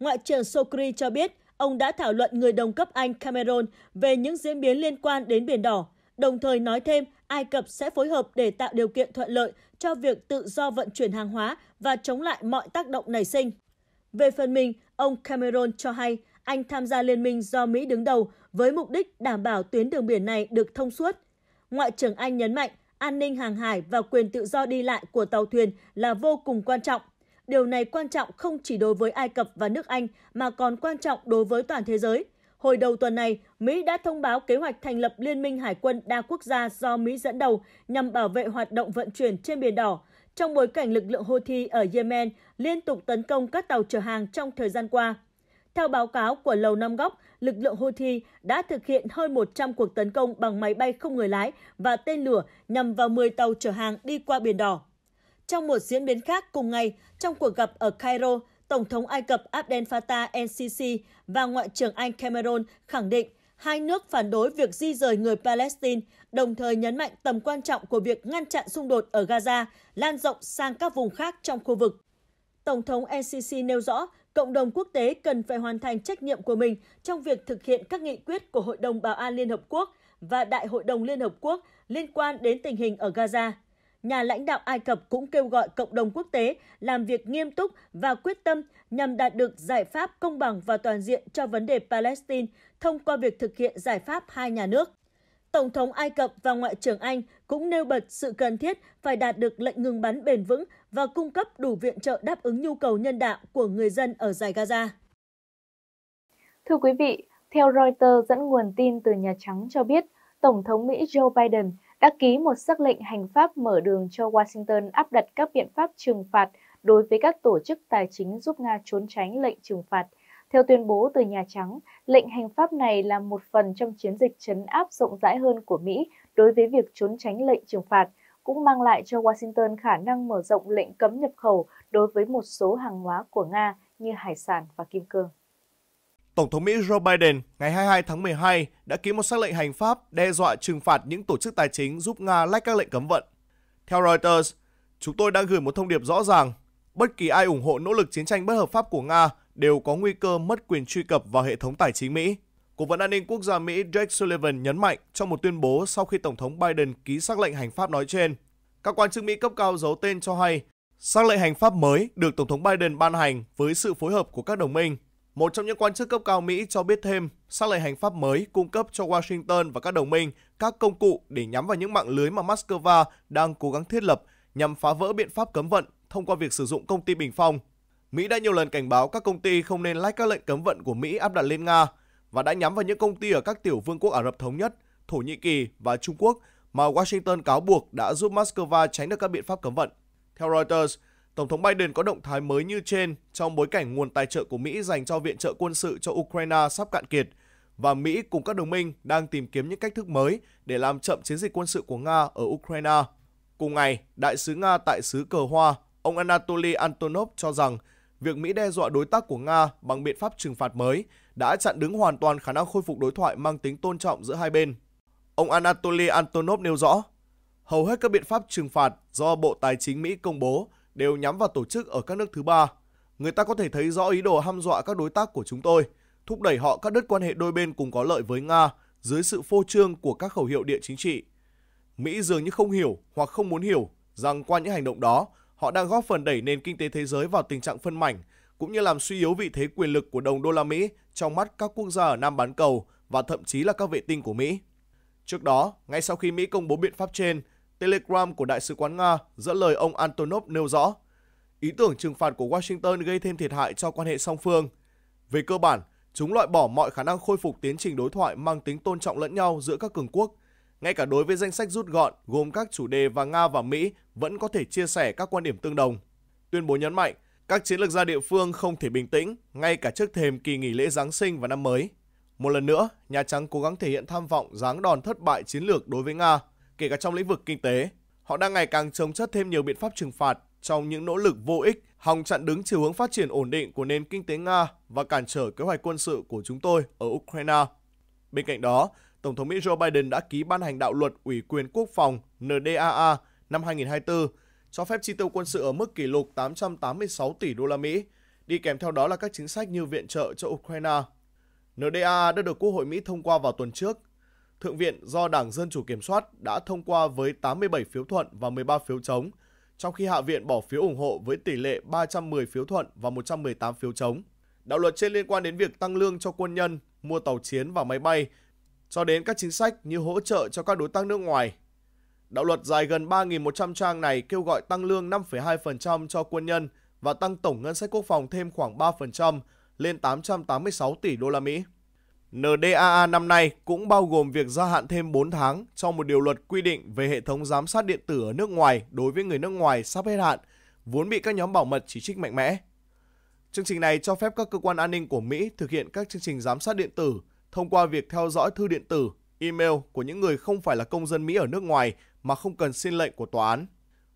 Ngoại trưởng Sokri cho biết, ông đã thảo luận người đồng cấp Anh Cameron về những diễn biến liên quan đến Biển Đỏ đồng thời nói thêm Ai Cập sẽ phối hợp để tạo điều kiện thuận lợi cho việc tự do vận chuyển hàng hóa và chống lại mọi tác động nảy sinh. Về phần mình, ông Cameron cho hay anh tham gia liên minh do Mỹ đứng đầu với mục đích đảm bảo tuyến đường biển này được thông suốt. Ngoại trưởng Anh nhấn mạnh an ninh hàng hải và quyền tự do đi lại của tàu thuyền là vô cùng quan trọng. Điều này quan trọng không chỉ đối với Ai Cập và nước Anh mà còn quan trọng đối với toàn thế giới – Hồi đầu tuần này, Mỹ đã thông báo kế hoạch thành lập Liên minh Hải quân đa quốc gia do Mỹ dẫn đầu nhằm bảo vệ hoạt động vận chuyển trên Biển Đỏ. Trong bối cảnh lực lượng Houthi ở Yemen liên tục tấn công các tàu chở hàng trong thời gian qua. Theo báo cáo của Lầu Năm Góc, lực lượng Houthi đã thực hiện hơn 100 cuộc tấn công bằng máy bay không người lái và tên lửa nhằm vào 10 tàu chở hàng đi qua Biển Đỏ. Trong một diễn biến khác cùng ngày, trong cuộc gặp ở Cairo, Tổng thống Ai Cập Abdel Fattah el-Sisi và Ngoại trưởng Anh Cameron khẳng định hai nước phản đối việc di rời người Palestine, đồng thời nhấn mạnh tầm quan trọng của việc ngăn chặn xung đột ở Gaza lan rộng sang các vùng khác trong khu vực. Tổng thống NCC nêu rõ, cộng đồng quốc tế cần phải hoàn thành trách nhiệm của mình trong việc thực hiện các nghị quyết của Hội đồng Bảo an Liên Hợp Quốc và Đại hội đồng Liên Hợp Quốc liên quan đến tình hình ở Gaza nhà lãnh đạo Ai Cập cũng kêu gọi cộng đồng quốc tế làm việc nghiêm túc và quyết tâm nhằm đạt được giải pháp công bằng và toàn diện cho vấn đề Palestine thông qua việc thực hiện giải pháp hai nhà nước. Tổng thống Ai Cập và Ngoại trưởng Anh cũng nêu bật sự cần thiết phải đạt được lệnh ngừng bắn bền vững và cung cấp đủ viện trợ đáp ứng nhu cầu nhân đạo của người dân ở giải Gaza. Thưa quý vị, theo Reuters dẫn nguồn tin từ Nhà Trắng cho biết, Tổng thống Mỹ Joe Biden đã ký một sắc lệnh hành pháp mở đường cho Washington áp đặt các biện pháp trừng phạt đối với các tổ chức tài chính giúp Nga trốn tránh lệnh trừng phạt. Theo tuyên bố từ Nhà Trắng, lệnh hành pháp này là một phần trong chiến dịch chấn áp rộng rãi hơn của Mỹ đối với việc trốn tránh lệnh trừng phạt, cũng mang lại cho Washington khả năng mở rộng lệnh cấm nhập khẩu đối với một số hàng hóa của Nga như hải sản và kim cương. Tổng thống Mỹ Joe Biden ngày 22 tháng 12 đã ký một sắc lệnh hành pháp đe dọa trừng phạt những tổ chức tài chính giúp Nga lách các lệnh cấm vận. Theo Reuters, chúng tôi đang gửi một thông điệp rõ ràng, bất kỳ ai ủng hộ nỗ lực chiến tranh bất hợp pháp của Nga đều có nguy cơ mất quyền truy cập vào hệ thống tài chính Mỹ. Cố vấn an ninh quốc gia Mỹ Jake Sullivan nhấn mạnh trong một tuyên bố sau khi Tổng thống Biden ký sắc lệnh hành pháp nói trên. Các quan chức Mỹ cấp cao giấu tên cho hay, sắc lệnh hành pháp mới được Tổng thống Biden ban hành với sự phối hợp của các đồng minh một trong những quan chức cấp cao Mỹ cho biết thêm, xác lệnh hành pháp mới cung cấp cho Washington và các đồng minh các công cụ để nhắm vào những mạng lưới mà Moscow đang cố gắng thiết lập nhằm phá vỡ biện pháp cấm vận thông qua việc sử dụng công ty Bình Phong. Mỹ đã nhiều lần cảnh báo các công ty không nên lách các lệnh cấm vận của Mỹ áp đặt lên Nga và đã nhắm vào những công ty ở các tiểu vương quốc Ả Rập Thống Nhất, Thổ Nhĩ Kỳ và Trung Quốc mà Washington cáo buộc đã giúp Moscow tránh được các biện pháp cấm vận. Theo Reuters, Tổng thống Biden có động thái mới như trên trong bối cảnh nguồn tài trợ của Mỹ dành cho viện trợ quân sự cho Ukraine sắp cạn kiệt và Mỹ cùng các đồng minh đang tìm kiếm những cách thức mới để làm chậm chiến dịch quân sự của Nga ở Ukraine. Cùng ngày, đại sứ Nga tại xứ Cờ Hoa, ông Anatoly Antonov cho rằng việc Mỹ đe dọa đối tác của Nga bằng biện pháp trừng phạt mới đã chặn đứng hoàn toàn khả năng khôi phục đối thoại mang tính tôn trọng giữa hai bên. Ông Anatoly Antonov nêu rõ, hầu hết các biện pháp trừng phạt do Bộ Tài chính Mỹ công bố đều nhắm vào tổ chức ở các nước thứ ba. Người ta có thể thấy rõ ý đồ hăm dọa các đối tác của chúng tôi, thúc đẩy họ cắt đứt quan hệ đôi bên cùng có lợi với Nga dưới sự phô trương của các khẩu hiệu địa chính trị. Mỹ dường như không hiểu hoặc không muốn hiểu rằng qua những hành động đó, họ đang góp phần đẩy nền kinh tế thế giới vào tình trạng phân mảnh, cũng như làm suy yếu vị thế quyền lực của đồng đô la Mỹ trong mắt các quốc gia ở Nam bán cầu và thậm chí là các vệ tinh của Mỹ. Trước đó, ngay sau khi Mỹ công bố biện pháp trên, Telegram của Đại sứ quán Nga dẫn lời ông Antonov nêu rõ, ý tưởng trừng phạt của Washington gây thêm thiệt hại cho quan hệ song phương. Về cơ bản, chúng loại bỏ mọi khả năng khôi phục tiến trình đối thoại mang tính tôn trọng lẫn nhau giữa các cường quốc. Ngay cả đối với danh sách rút gọn gồm các chủ đề và Nga và Mỹ vẫn có thể chia sẻ các quan điểm tương đồng. Tuyên bố nhấn mạnh, các chiến lược gia địa phương không thể bình tĩnh ngay cả trước thềm kỳ nghỉ lễ Giáng sinh và năm mới. Một lần nữa, Nhà Trắng cố gắng thể hiện tham vọng giáng đòn thất bại chiến lược đối với Nga kể cả trong lĩnh vực kinh tế. Họ đang ngày càng chống chất thêm nhiều biện pháp trừng phạt trong những nỗ lực vô ích hòng chặn đứng chiều hướng phát triển ổn định của nền kinh tế Nga và cản trở kế hoạch quân sự của chúng tôi ở Ukraine. Bên cạnh đó, Tổng thống Mỹ Joe Biden đã ký ban hành đạo luật Ủy quyền Quốc phòng NDAA năm 2024 cho phép chi tiêu quân sự ở mức kỷ lục 886 tỷ đô la Mỹ, đi kèm theo đó là các chính sách như viện trợ cho Ukraine. NDAA đã được Quốc hội Mỹ thông qua vào tuần trước Thượng viện do Đảng Dân Chủ kiểm soát đã thông qua với 87 phiếu thuận và 13 phiếu chống, trong khi Hạ viện bỏ phiếu ủng hộ với tỷ lệ 310 phiếu thuận và 118 phiếu chống. Đạo luật trên liên quan đến việc tăng lương cho quân nhân, mua tàu chiến và máy bay, cho đến các chính sách như hỗ trợ cho các đối tác nước ngoài. Đạo luật dài gần 3.100 trang này kêu gọi tăng lương 5,2% cho quân nhân và tăng tổng ngân sách quốc phòng thêm khoảng 3% lên 886 tỷ đô la Mỹ. NDAA năm nay cũng bao gồm việc gia hạn thêm 4 tháng cho một điều luật quy định về hệ thống giám sát điện tử ở nước ngoài đối với người nước ngoài sắp hết hạn, vốn bị các nhóm bảo mật chỉ trích mạnh mẽ. Chương trình này cho phép các cơ quan an ninh của Mỹ thực hiện các chương trình giám sát điện tử thông qua việc theo dõi thư điện tử, email của những người không phải là công dân Mỹ ở nước ngoài mà không cần xin lệnh của tòa án.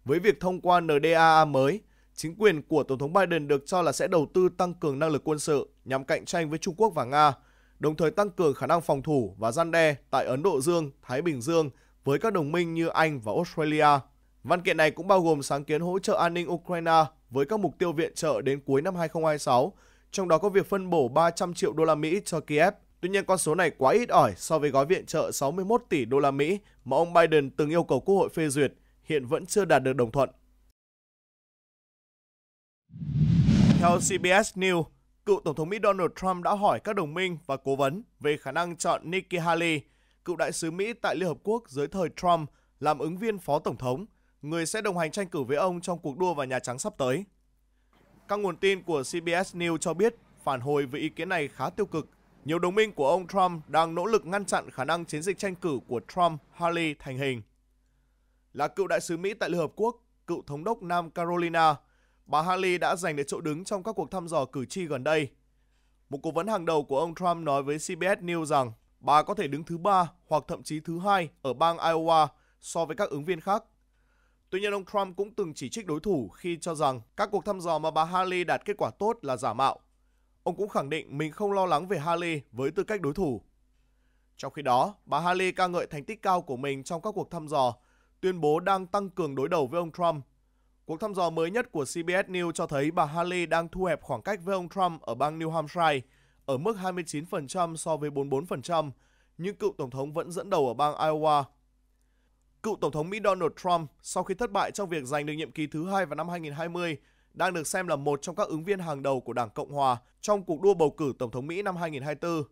Với việc thông qua NDAA mới, chính quyền của Tổng thống Biden được cho là sẽ đầu tư tăng cường năng lực quân sự nhằm cạnh tranh với Trung Quốc và Nga – đồng thời tăng cường khả năng phòng thủ và gian đe tại Ấn Độ Dương, Thái Bình Dương với các đồng minh như Anh và Australia. Văn kiện này cũng bao gồm sáng kiến hỗ trợ an ninh Ukraine với các mục tiêu viện trợ đến cuối năm 2026, trong đó có việc phân bổ 300 triệu đô la Mỹ cho Kiev. Tuy nhiên con số này quá ít ỏi so với gói viện trợ 61 tỷ đô la Mỹ mà ông Biden từng yêu cầu Quốc hội phê duyệt, hiện vẫn chưa đạt được đồng thuận. Theo CBS News, cựu Tổng thống Mỹ Donald Trump đã hỏi các đồng minh và cố vấn về khả năng chọn Nikki Haley, cựu đại sứ Mỹ tại Liên Hợp Quốc dưới thời Trump, làm ứng viên phó tổng thống, người sẽ đồng hành tranh cử với ông trong cuộc đua vào Nhà Trắng sắp tới. Các nguồn tin của CBS News cho biết phản hồi về ý kiến này khá tiêu cực. Nhiều đồng minh của ông Trump đang nỗ lực ngăn chặn khả năng chiến dịch tranh cử của Trump-Haley thành hình. Là cựu đại sứ Mỹ tại Liên Hợp Quốc, cựu thống đốc Nam Carolina – bà Haley đã giành được chỗ đứng trong các cuộc thăm dò cử tri gần đây. Một cố vấn hàng đầu của ông Trump nói với CBS News rằng bà có thể đứng thứ ba hoặc thậm chí thứ hai ở bang Iowa so với các ứng viên khác. Tuy nhiên, ông Trump cũng từng chỉ trích đối thủ khi cho rằng các cuộc thăm dò mà bà Haley đạt kết quả tốt là giả mạo. Ông cũng khẳng định mình không lo lắng về Haley với tư cách đối thủ. Trong khi đó, bà Haley ca ngợi thành tích cao của mình trong các cuộc thăm dò, tuyên bố đang tăng cường đối đầu với ông Trump Cuộc thăm dò mới nhất của CBS News cho thấy bà Haley đang thu hẹp khoảng cách với ông Trump ở bang New Hampshire ở mức 29% so với 44%, nhưng cựu tổng thống vẫn dẫn đầu ở bang Iowa. Cựu tổng thống Mỹ Donald Trump sau khi thất bại trong việc giành được nhiệm kỳ thứ hai vào năm 2020 đang được xem là một trong các ứng viên hàng đầu của Đảng Cộng hòa trong cuộc đua bầu cử tổng thống Mỹ năm 2024.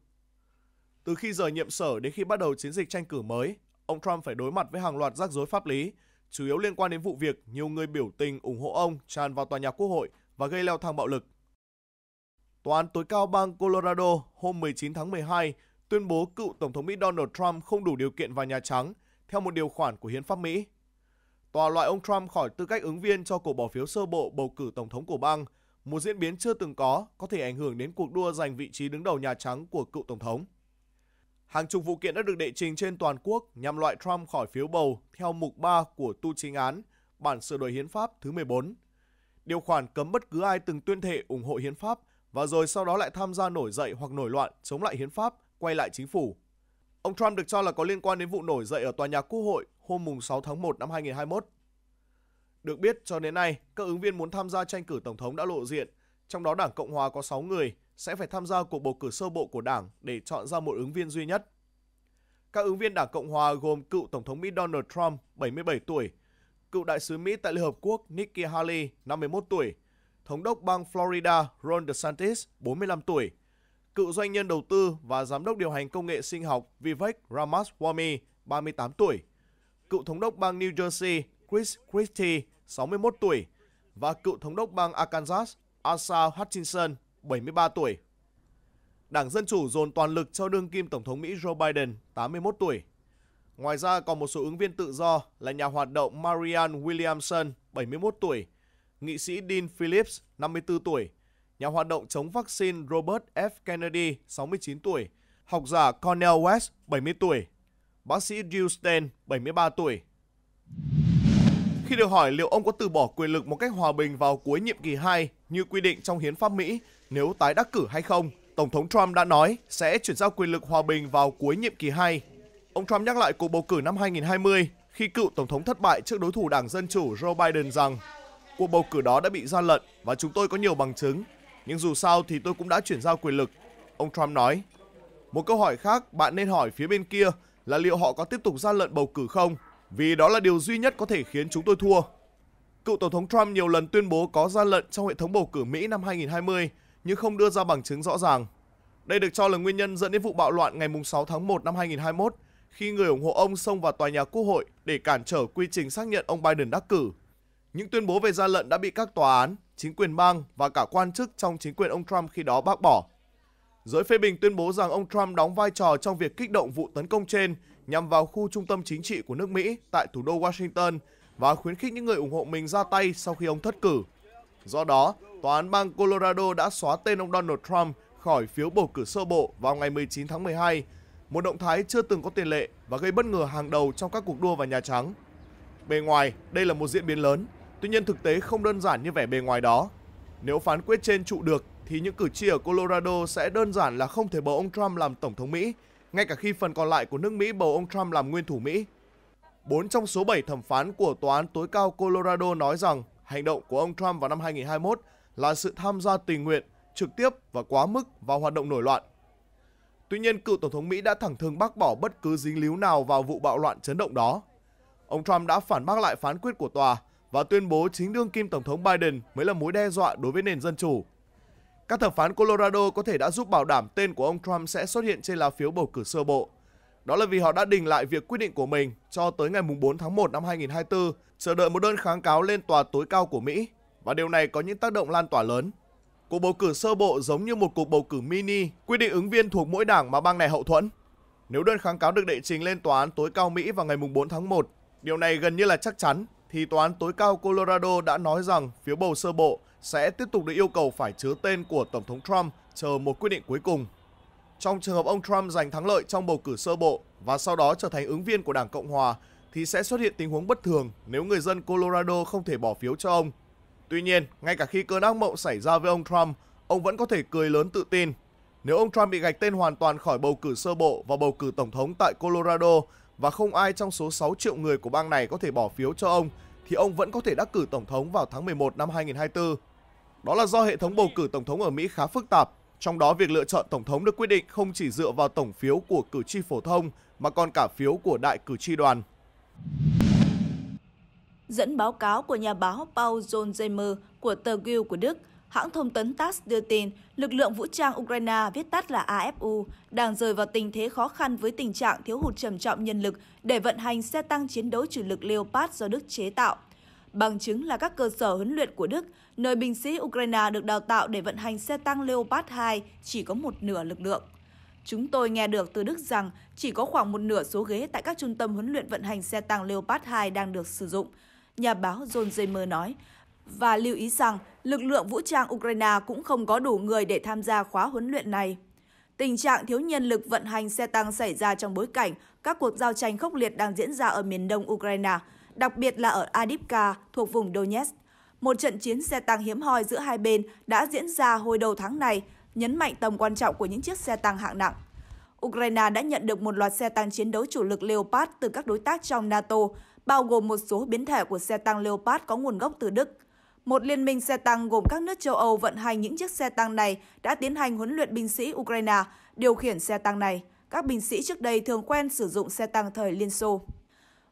Từ khi rời nhiệm sở đến khi bắt đầu chiến dịch tranh cử mới, ông Trump phải đối mặt với hàng loạt rắc rối pháp lý chủ yếu liên quan đến vụ việc nhiều người biểu tình ủng hộ ông tràn vào tòa nhà quốc hội và gây leo thang bạo lực. Tòa án tối cao bang Colorado hôm 19 tháng 12 tuyên bố cựu Tổng thống Mỹ Donald Trump không đủ điều kiện vào Nhà Trắng theo một điều khoản của Hiến pháp Mỹ. Tòa loại ông Trump khỏi tư cách ứng viên cho cuộc bỏ phiếu sơ bộ bầu cử Tổng thống của bang, một diễn biến chưa từng có có thể ảnh hưởng đến cuộc đua giành vị trí đứng đầu Nhà Trắng của cựu Tổng thống. Hàng chục vụ kiện đã được đệ trình trên toàn quốc nhằm loại Trump khỏi phiếu bầu theo mục 3 của tu chính án, bản sửa đổi hiến pháp thứ 14. Điều khoản cấm bất cứ ai từng tuyên thệ ủng hộ hiến pháp và rồi sau đó lại tham gia nổi dậy hoặc nổi loạn chống lại hiến pháp, quay lại chính phủ. Ông Trump được cho là có liên quan đến vụ nổi dậy ở tòa nhà Quốc hội hôm mùng 6 tháng 1 năm 2021. Được biết, cho đến nay, các ứng viên muốn tham gia tranh cử tổng thống đã lộ diện, trong đó Đảng Cộng hòa có 6 người – sẽ phải tham gia cuộc bầu cử sơ bộ của đảng để chọn ra một ứng viên duy nhất. Các ứng viên đảng Cộng Hòa gồm cựu Tổng thống Mỹ Donald Trump, 77 tuổi, cựu đại sứ Mỹ tại Liên Hợp Quốc Nikki Haley, 51 tuổi, Thống đốc bang Florida Ron DeSantis, 45 tuổi, cựu doanh nhân đầu tư và giám đốc điều hành công nghệ sinh học Vivek Ramaswamy, 38 tuổi, cựu thống đốc bang New Jersey Chris Christie, 61 tuổi, và cựu thống đốc bang Arkansas Asa Hutchinson, 73 tuổi. Đảng Dân Chủ dồn toàn lực cho đương kim Tổng thống Mỹ Joe Biden, 81 tuổi. Ngoài ra còn một số ứng viên tự do là nhà hoạt động Marianne Williamson, 71 tuổi, nghị sĩ Dean Phillips, 54 tuổi, nhà hoạt động chống vaccine Robert F. Kennedy, 69 tuổi, học giả Cornel West, 70 tuổi, bác sĩ Jill Stein, 73 tuổi. Khi được hỏi liệu ông có từ bỏ quyền lực một cách hòa bình vào cuối nhiệm kỳ 2 như quy định trong hiến pháp Mỹ nếu tái đắc cử hay không, Tổng thống Trump đã nói sẽ chuyển giao quyền lực hòa bình vào cuối nhiệm kỳ 2. Ông Trump nhắc lại cuộc bầu cử năm 2020 khi cựu Tổng thống thất bại trước đối thủ Đảng Dân Chủ Joe Biden rằng cuộc bầu cử đó đã bị gian lận và chúng tôi có nhiều bằng chứng, nhưng dù sao thì tôi cũng đã chuyển giao quyền lực, ông Trump nói. Một câu hỏi khác bạn nên hỏi phía bên kia là liệu họ có tiếp tục gian lận bầu cử không, vì đó là điều duy nhất có thể khiến chúng tôi thua. Cựu Tổng thống Trump nhiều lần tuyên bố có gian lận trong hệ thống bầu cử Mỹ năm 2020 nhưng không đưa ra bằng chứng rõ ràng. Đây được cho là nguyên nhân dẫn đến vụ bạo loạn ngày 6 tháng 1 năm 2021 khi người ủng hộ ông xông vào tòa nhà quốc hội để cản trở quy trình xác nhận ông Biden đắc cử. Những tuyên bố về gian lận đã bị các tòa án, chính quyền bang và cả quan chức trong chính quyền ông Trump khi đó bác bỏ. Giới phê bình tuyên bố rằng ông Trump đóng vai trò trong việc kích động vụ tấn công trên nhằm vào khu trung tâm chính trị của nước Mỹ tại thủ đô Washington và khuyến khích những người ủng hộ mình ra tay sau khi ông thất cử. Do đó, Tòa án bang Colorado đã xóa tên ông Donald Trump khỏi phiếu bầu cử sơ bộ vào ngày 19 tháng 12, một động thái chưa từng có tiền lệ và gây bất ngờ hàng đầu trong các cuộc đua vào Nhà Trắng. Bề ngoài, đây là một diễn biến lớn, tuy nhiên thực tế không đơn giản như vẻ bề ngoài đó. Nếu phán quyết trên trụ được thì những cử tri ở Colorado sẽ đơn giản là không thể bầu ông Trump làm Tổng thống Mỹ, ngay cả khi phần còn lại của nước Mỹ bầu ông Trump làm nguyên thủ Mỹ. Bốn trong số 7 thẩm phán của Tòa án tối cao Colorado nói rằng hành động của ông Trump vào năm 2021 là sự tham gia tình nguyện, trực tiếp và quá mức vào hoạt động nổi loạn. Tuy nhiên, cựu Tổng thống Mỹ đã thẳng thừng bác bỏ bất cứ dính líu nào vào vụ bạo loạn chấn động đó. Ông Trump đã phản bác lại phán quyết của tòa và tuyên bố chính đương kim Tổng thống Biden mới là mối đe dọa đối với nền dân chủ. Các thẩm phán Colorado có thể đã giúp bảo đảm tên của ông Trump sẽ xuất hiện trên lá phiếu bầu cử sơ bộ. Đó là vì họ đã đình lại việc quyết định của mình cho tới ngày 4 tháng 1 năm 2024, chờ đợi một đơn kháng cáo lên tòa tối cao của Mỹ và điều này có những tác động lan tỏa lớn. Cuộc bầu cử sơ bộ giống như một cuộc bầu cử mini quy định ứng viên thuộc mỗi đảng mà bang này hậu thuẫn. Nếu đơn kháng cáo được đệ trình lên tòa án tối cao Mỹ vào ngày 4 tháng 1, điều này gần như là chắc chắn thì tòa án tối cao Colorado đã nói rằng phiếu bầu sơ bộ sẽ tiếp tục được yêu cầu phải chứa tên của Tổng thống Trump chờ một quyết định cuối cùng. Trong trường hợp ông Trump giành thắng lợi trong bầu cử sơ bộ và sau đó trở thành ứng viên của Đảng Cộng Hòa, thì sẽ xuất hiện tình huống bất thường nếu người dân Colorado không thể bỏ phiếu cho ông Tuy nhiên, ngay cả khi cơn ác mộng xảy ra với ông Trump, ông vẫn có thể cười lớn tự tin. Nếu ông Trump bị gạch tên hoàn toàn khỏi bầu cử sơ bộ và bầu cử tổng thống tại Colorado và không ai trong số 6 triệu người của bang này có thể bỏ phiếu cho ông, thì ông vẫn có thể đắc cử tổng thống vào tháng 11 năm 2024. Đó là do hệ thống bầu cử tổng thống ở Mỹ khá phức tạp, trong đó việc lựa chọn tổng thống được quyết định không chỉ dựa vào tổng phiếu của cử tri phổ thông mà còn cả phiếu của đại cử tri đoàn. Dẫn báo cáo của nhà báo Paul Zonzheimer của tờ Gil của Đức, hãng thông tấn TASS đưa tin lực lượng vũ trang Ukraine viết tắt là AFU đang rơi vào tình thế khó khăn với tình trạng thiếu hụt trầm trọng nhân lực để vận hành xe tăng chiến đấu chủ lực Leopard do Đức chế tạo. Bằng chứng là các cơ sở huấn luyện của Đức, nơi binh sĩ Ukraine được đào tạo để vận hành xe tăng Leopard 2 chỉ có một nửa lực lượng. Chúng tôi nghe được từ Đức rằng chỉ có khoảng một nửa số ghế tại các trung tâm huấn luyện vận hành xe tăng Leopard 2 đang được sử dụng – nhà báo John Zemer nói, và lưu ý rằng lực lượng vũ trang Ukraine cũng không có đủ người để tham gia khóa huấn luyện này. Tình trạng thiếu nhân lực vận hành xe tăng xảy ra trong bối cảnh các cuộc giao tranh khốc liệt đang diễn ra ở miền đông Ukraine, đặc biệt là ở Adipka thuộc vùng Donetsk. Một trận chiến xe tăng hiếm hoi giữa hai bên đã diễn ra hồi đầu tháng này, nhấn mạnh tầm quan trọng của những chiếc xe tăng hạng nặng. Ukraine đã nhận được một loạt xe tăng chiến đấu chủ lực Leopard từ các đối tác trong NATO bao gồm một số biến thể của xe tăng Leopard có nguồn gốc từ Đức. Một liên minh xe tăng gồm các nước châu Âu vận hành những chiếc xe tăng này đã tiến hành huấn luyện binh sĩ Ukraine điều khiển xe tăng này. Các binh sĩ trước đây thường quen sử dụng xe tăng thời Liên Xô.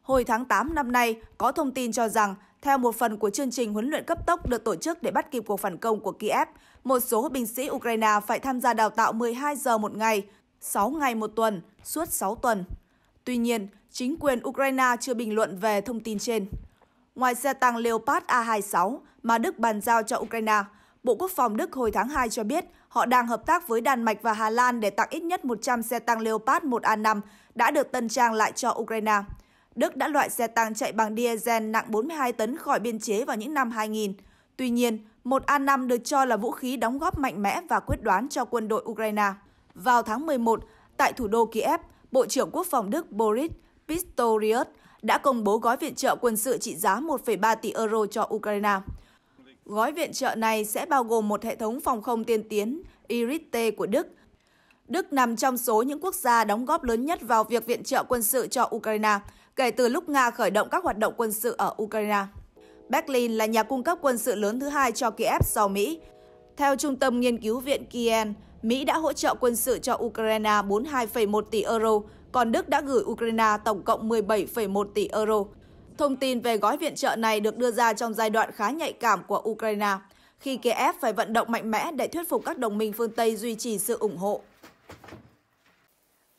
Hồi tháng 8 năm nay, có thông tin cho rằng, theo một phần của chương trình huấn luyện cấp tốc được tổ chức để bắt kịp cuộc phản công của Kiev, một số binh sĩ Ukraine phải tham gia đào tạo 12 giờ một ngày, 6 ngày một tuần, suốt 6 tuần. Tuy nhiên, Chính quyền Ukraine chưa bình luận về thông tin trên. Ngoài xe tăng Leopard A-26 mà Đức bàn giao cho Ukraine, Bộ Quốc phòng Đức hồi tháng 2 cho biết họ đang hợp tác với Đan Mạch và Hà Lan để tặng ít nhất 100 xe tăng Leopard 1A5 đã được tân trang lại cho Ukraine. Đức đã loại xe tăng chạy bằng diesel nặng 42 tấn khỏi biên chế vào những năm 2000. Tuy nhiên, 1A5 được cho là vũ khí đóng góp mạnh mẽ và quyết đoán cho quân đội Ukraine. Vào tháng 11, tại thủ đô Kiev, Bộ trưởng Quốc phòng Đức Boris Pistorius đã công bố gói viện trợ quân sự trị giá 1,3 tỷ euro cho Ukraine. Gói viện trợ này sẽ bao gồm một hệ thống phòng không tiên tiến Iris-T của Đức. Đức nằm trong số những quốc gia đóng góp lớn nhất vào việc viện trợ quân sự cho Ukraine kể từ lúc Nga khởi động các hoạt động quân sự ở Ukraine. Berlin là nhà cung cấp quân sự lớn thứ hai cho Kiev sau Mỹ. Theo Trung tâm Nghiên cứu Viện Kiev, Mỹ đã hỗ trợ quân sự cho Ukraine 42,1 tỷ euro, còn Đức đã gửi Ukraine tổng cộng 17,1 tỷ euro. Thông tin về gói viện trợ này được đưa ra trong giai đoạn khá nhạy cảm của Ukraine, khi Kiev phải vận động mạnh mẽ để thuyết phục các đồng minh phương Tây duy trì sự ủng hộ.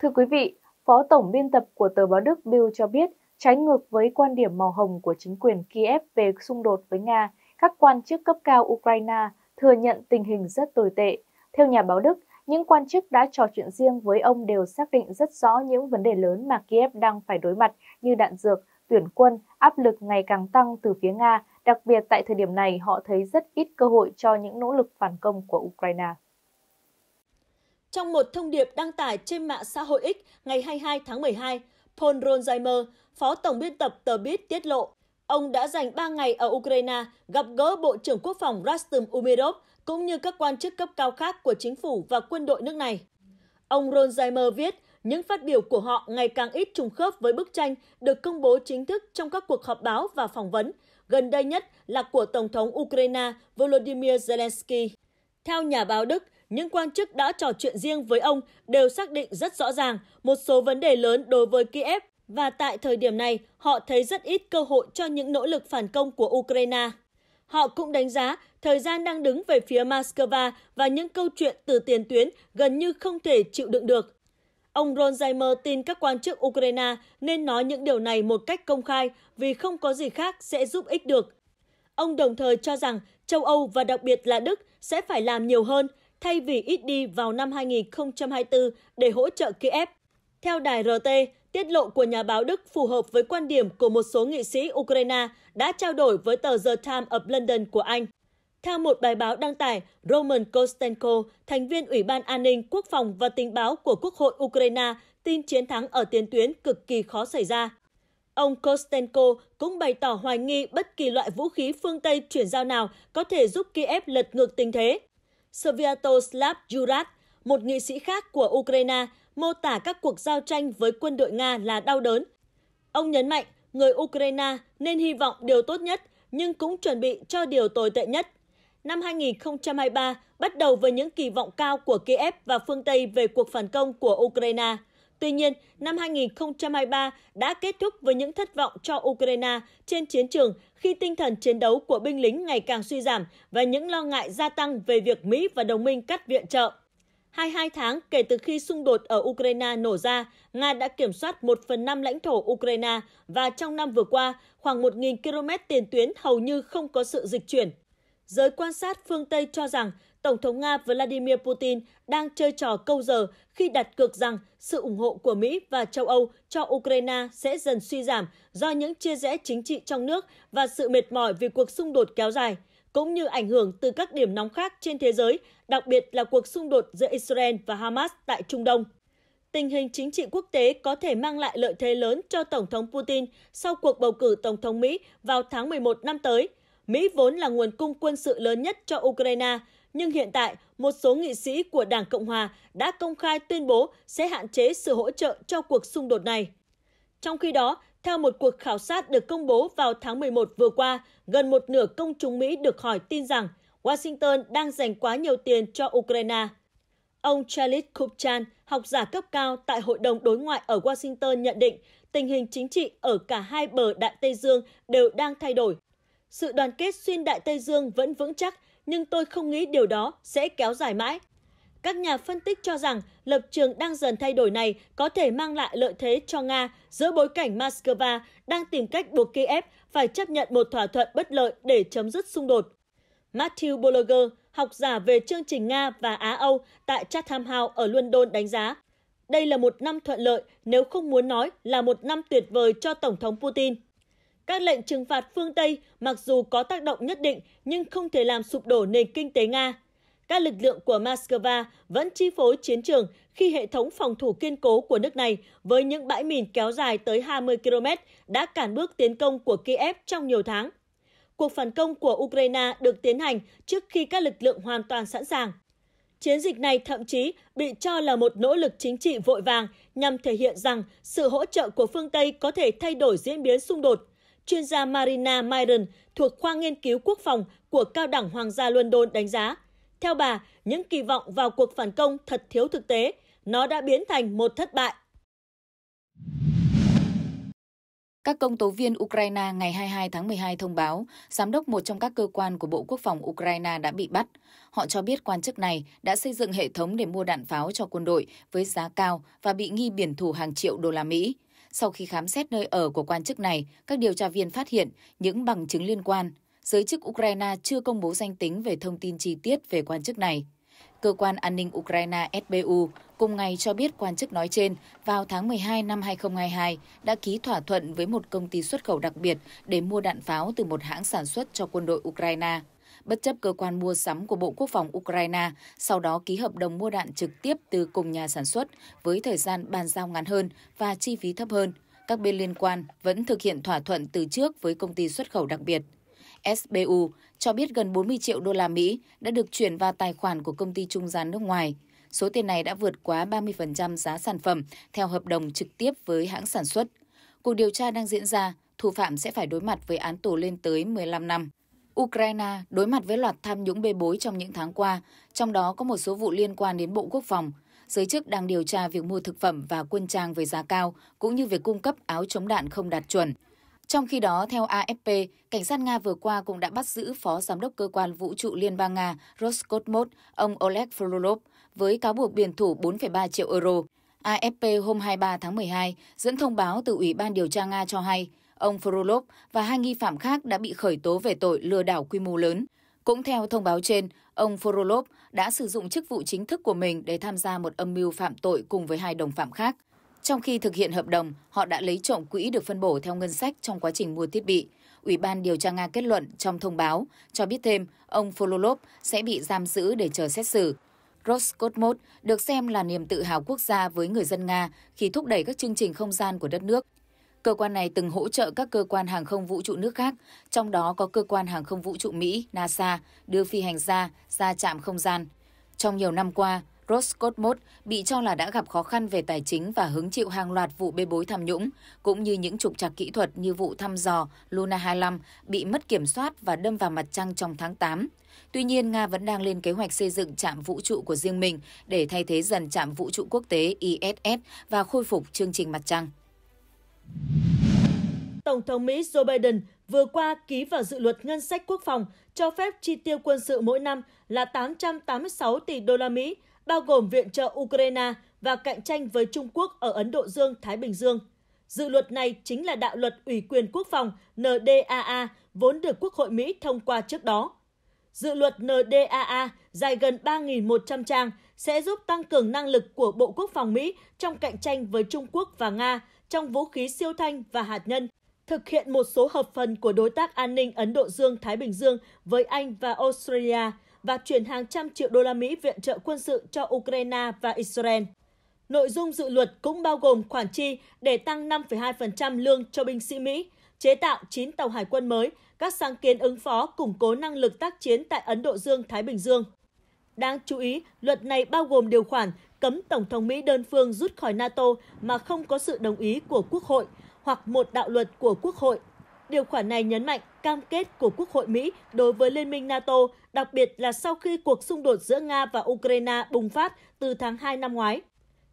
Thưa quý vị, Phó Tổng biên tập của tờ báo Đức Bill cho biết, trái ngược với quan điểm màu hồng của chính quyền Kiev về xung đột với Nga, các quan chức cấp cao Ukraine thừa nhận tình hình rất tồi tệ. Theo nhà báo Đức, những quan chức đã trò chuyện riêng với ông đều xác định rất rõ những vấn đề lớn mà Kiev đang phải đối mặt như đạn dược, tuyển quân, áp lực ngày càng tăng từ phía Nga, đặc biệt tại thời điểm này họ thấy rất ít cơ hội cho những nỗ lực phản công của Ukraine. Trong một thông điệp đăng tải trên mạng xã hội X ngày 22 tháng 12, Paul Ronzheimer, phó tổng biên tập tờ BIT tiết lộ, ông đã dành 3 ngày ở Ukraine gặp gỡ Bộ trưởng Quốc phòng Rastum Umerov cũng như các quan chức cấp cao khác của chính phủ và quân đội nước này. Ông Ron Ronzheimer viết, những phát biểu của họ ngày càng ít trùng khớp với bức tranh được công bố chính thức trong các cuộc họp báo và phỏng vấn, gần đây nhất là của Tổng thống Ukraine Volodymyr Zelensky. Theo nhà báo Đức, những quan chức đã trò chuyện riêng với ông đều xác định rất rõ ràng một số vấn đề lớn đối với Kiev và tại thời điểm này họ thấy rất ít cơ hội cho những nỗ lực phản công của Ukraine. Họ cũng đánh giá thời gian đang đứng về phía Moscow và những câu chuyện từ tiền tuyến gần như không thể chịu đựng được. Ông Ronzheimer tin các quan chức Ukraine nên nói những điều này một cách công khai vì không có gì khác sẽ giúp ích được. Ông đồng thời cho rằng châu Âu và đặc biệt là Đức sẽ phải làm nhiều hơn thay vì ít đi vào năm 2024 để hỗ trợ Kiev. Theo đài RT, tiết lộ của nhà báo Đức phù hợp với quan điểm của một số nghị sĩ Ukraine đã trao đổi với tờ The Times of London của Anh. Theo một bài báo đăng tải, Roman Kostenko, thành viên Ủy ban An ninh, Quốc phòng và Tình báo của Quốc hội Ukraine, tin chiến thắng ở tiền tuyến cực kỳ khó xảy ra. Ông Kostenko cũng bày tỏ hoài nghi bất kỳ loại vũ khí phương Tây chuyển giao nào có thể giúp Kiev lật ngược tình thế. Sviatoslav Jurat, một nghị sĩ khác của Ukraine, mô tả các cuộc giao tranh với quân đội Nga là đau đớn. Ông nhấn mạnh người Ukraine nên hy vọng điều tốt nhất nhưng cũng chuẩn bị cho điều tồi tệ nhất năm 2023 bắt đầu với những kỳ vọng cao của Kiev và phương Tây về cuộc phản công của Ukraine. Tuy nhiên, năm 2023 đã kết thúc với những thất vọng cho Ukraine trên chiến trường khi tinh thần chiến đấu của binh lính ngày càng suy giảm và những lo ngại gia tăng về việc Mỹ và đồng minh cắt viện trợ. 22 tháng kể từ khi xung đột ở Ukraine nổ ra, Nga đã kiểm soát 1 phần 5 lãnh thổ Ukraine và trong năm vừa qua, khoảng 1.000 km tiền tuyến hầu như không có sự dịch chuyển. Giới quan sát phương Tây cho rằng Tổng thống Nga Vladimir Putin đang chơi trò câu giờ khi đặt cược rằng sự ủng hộ của Mỹ và châu Âu cho Ukraine sẽ dần suy giảm do những chia rẽ chính trị trong nước và sự mệt mỏi vì cuộc xung đột kéo dài, cũng như ảnh hưởng từ các điểm nóng khác trên thế giới, đặc biệt là cuộc xung đột giữa Israel và Hamas tại Trung Đông tình hình chính trị quốc tế có thể mang lại lợi thế lớn cho Tổng thống Putin sau cuộc bầu cử Tổng thống Mỹ vào tháng 11 năm tới Mỹ vốn là nguồn cung quân sự lớn nhất cho Ukraine, nhưng hiện tại một số nghị sĩ của Đảng Cộng Hòa đã công khai tuyên bố sẽ hạn chế sự hỗ trợ cho cuộc xung đột này. Trong khi đó, theo một cuộc khảo sát được công bố vào tháng 11 vừa qua, gần một nửa công chúng Mỹ được hỏi tin rằng Washington đang dành quá nhiều tiền cho Ukraine. Ông Charles Kupchan, học giả cấp cao tại Hội đồng Đối ngoại ở Washington nhận định tình hình chính trị ở cả hai bờ Đại Tây Dương đều đang thay đổi sự đoàn kết xuyên đại Tây Dương vẫn vững chắc, nhưng tôi không nghĩ điều đó sẽ kéo dài mãi. Các nhà phân tích cho rằng lập trường đang dần thay đổi này có thể mang lại lợi thế cho Nga giữa bối cảnh Moscow đang tìm cách buộc Kiev phải chấp nhận một thỏa thuận bất lợi để chấm dứt xung đột. Matthew Bologer, học giả về chương trình Nga và Á-Âu tại Chatham House ở London đánh giá. Đây là một năm thuận lợi nếu không muốn nói là một năm tuyệt vời cho Tổng thống Putin. Các lệnh trừng phạt phương Tây mặc dù có tác động nhất định nhưng không thể làm sụp đổ nền kinh tế Nga. Các lực lượng của Moscow vẫn chi phối chiến trường khi hệ thống phòng thủ kiên cố của nước này với những bãi mìn kéo dài tới 20 km đã cản bước tiến công của Kiev trong nhiều tháng. Cuộc phản công của Ukraine được tiến hành trước khi các lực lượng hoàn toàn sẵn sàng. Chiến dịch này thậm chí bị cho là một nỗ lực chính trị vội vàng nhằm thể hiện rằng sự hỗ trợ của phương Tây có thể thay đổi diễn biến xung đột chuyên gia Marina Myron thuộc khoa nghiên cứu quốc phòng của Cao đẳng Hoàng gia London đánh giá. Theo bà, những kỳ vọng vào cuộc phản công thật thiếu thực tế, nó đã biến thành một thất bại. Các công tố viên Ukraine ngày 22 tháng 12 thông báo, giám đốc một trong các cơ quan của Bộ Quốc phòng Ukraine đã bị bắt. Họ cho biết quan chức này đã xây dựng hệ thống để mua đạn pháo cho quân đội với giá cao và bị nghi biển thủ hàng triệu đô la Mỹ. Sau khi khám xét nơi ở của quan chức này, các điều tra viên phát hiện những bằng chứng liên quan. Giới chức Ukraine chưa công bố danh tính về thông tin chi tiết về quan chức này. Cơ quan an ninh Ukraine SBU cùng ngày cho biết quan chức nói trên vào tháng 12 năm 2022 đã ký thỏa thuận với một công ty xuất khẩu đặc biệt để mua đạn pháo từ một hãng sản xuất cho quân đội Ukraine bất chấp cơ quan mua sắm của Bộ Quốc phòng Ukraine sau đó ký hợp đồng mua đạn trực tiếp từ cùng nhà sản xuất với thời gian bàn giao ngắn hơn và chi phí thấp hơn. Các bên liên quan vẫn thực hiện thỏa thuận từ trước với công ty xuất khẩu đặc biệt. SBU cho biết gần 40 triệu đô la Mỹ đã được chuyển vào tài khoản của công ty trung gian nước ngoài. Số tiền này đã vượt quá 30% giá sản phẩm theo hợp đồng trực tiếp với hãng sản xuất. Cuộc điều tra đang diễn ra, thủ phạm sẽ phải đối mặt với án tù lên tới 15 năm. Ukraine đối mặt với loạt tham nhũng bê bối trong những tháng qua, trong đó có một số vụ liên quan đến Bộ Quốc phòng. Giới chức đang điều tra việc mua thực phẩm và quân trang với giá cao, cũng như việc cung cấp áo chống đạn không đạt chuẩn. Trong khi đó, theo AFP, cảnh sát Nga vừa qua cũng đã bắt giữ Phó Giám đốc Cơ quan Vũ trụ Liên bang Nga Roscosmos, ông Oleg Frolov, với cáo buộc biển thủ 4,3 triệu euro. AFP hôm 23 tháng 12 dẫn thông báo từ Ủy ban điều tra Nga cho hay, Ông Frolov và hai nghi phạm khác đã bị khởi tố về tội lừa đảo quy mô lớn. Cũng theo thông báo trên, ông Frolov đã sử dụng chức vụ chính thức của mình để tham gia một âm mưu phạm tội cùng với hai đồng phạm khác. Trong khi thực hiện hợp đồng, họ đã lấy trộm quỹ được phân bổ theo ngân sách trong quá trình mua thiết bị. Ủy ban điều tra Nga kết luận trong thông báo cho biết thêm ông Frolov sẽ bị giam giữ để chờ xét xử. Roscosmos được xem là niềm tự hào quốc gia với người dân Nga khi thúc đẩy các chương trình không gian của đất nước Cơ quan này từng hỗ trợ các cơ quan hàng không vũ trụ nước khác, trong đó có cơ quan hàng không vũ trụ Mỹ, NASA, đưa phi hành gia ra trạm không gian. Trong nhiều năm qua, Roscosmos bị cho là đã gặp khó khăn về tài chính và hứng chịu hàng loạt vụ bê bối tham nhũng, cũng như những trục trặc kỹ thuật như vụ thăm dò Luna 25 bị mất kiểm soát và đâm vào mặt trăng trong tháng 8. Tuy nhiên, Nga vẫn đang lên kế hoạch xây dựng trạm vũ trụ của riêng mình để thay thế dần trạm vũ trụ quốc tế ISS và khôi phục chương trình mặt trăng. Tổng thống Mỹ Joe Biden vừa qua ký vào dự luật ngân sách quốc phòng cho phép chi tiêu quân sự mỗi năm là 886 tỷ đô la Mỹ, bao gồm viện trợ Ukraine và cạnh tranh với Trung Quốc ở Ấn Độ Dương, Thái Bình Dương. Dự luật này chính là đạo luật ủy quyền quốc phòng NDAA vốn được Quốc hội Mỹ thông qua trước đó. Dự luật NDAA dài gần 3.100 trang sẽ giúp tăng cường năng lực của Bộ Quốc phòng Mỹ trong cạnh tranh với Trung Quốc và Nga – trong vũ khí siêu thanh và hạt nhân, thực hiện một số hợp phần của đối tác an ninh Ấn Độ Dương-Thái Bình Dương với Anh và Australia và chuyển hàng trăm triệu đô la Mỹ viện trợ quân sự cho Ukraine và Israel. Nội dung dự luật cũng bao gồm khoản chi để tăng 5,2% lương cho binh sĩ Mỹ, chế tạo 9 tàu hải quân mới, các sáng kiến ứng phó củng cố năng lực tác chiến tại Ấn Độ Dương-Thái Bình Dương. Đáng chú ý, luật này bao gồm điều khoản cấm Tổng thống Mỹ đơn phương rút khỏi NATO mà không có sự đồng ý của Quốc hội hoặc một đạo luật của Quốc hội. Điều khoản này nhấn mạnh cam kết của Quốc hội Mỹ đối với Liên minh NATO, đặc biệt là sau khi cuộc xung đột giữa Nga và Ukraine bùng phát từ tháng 2 năm ngoái.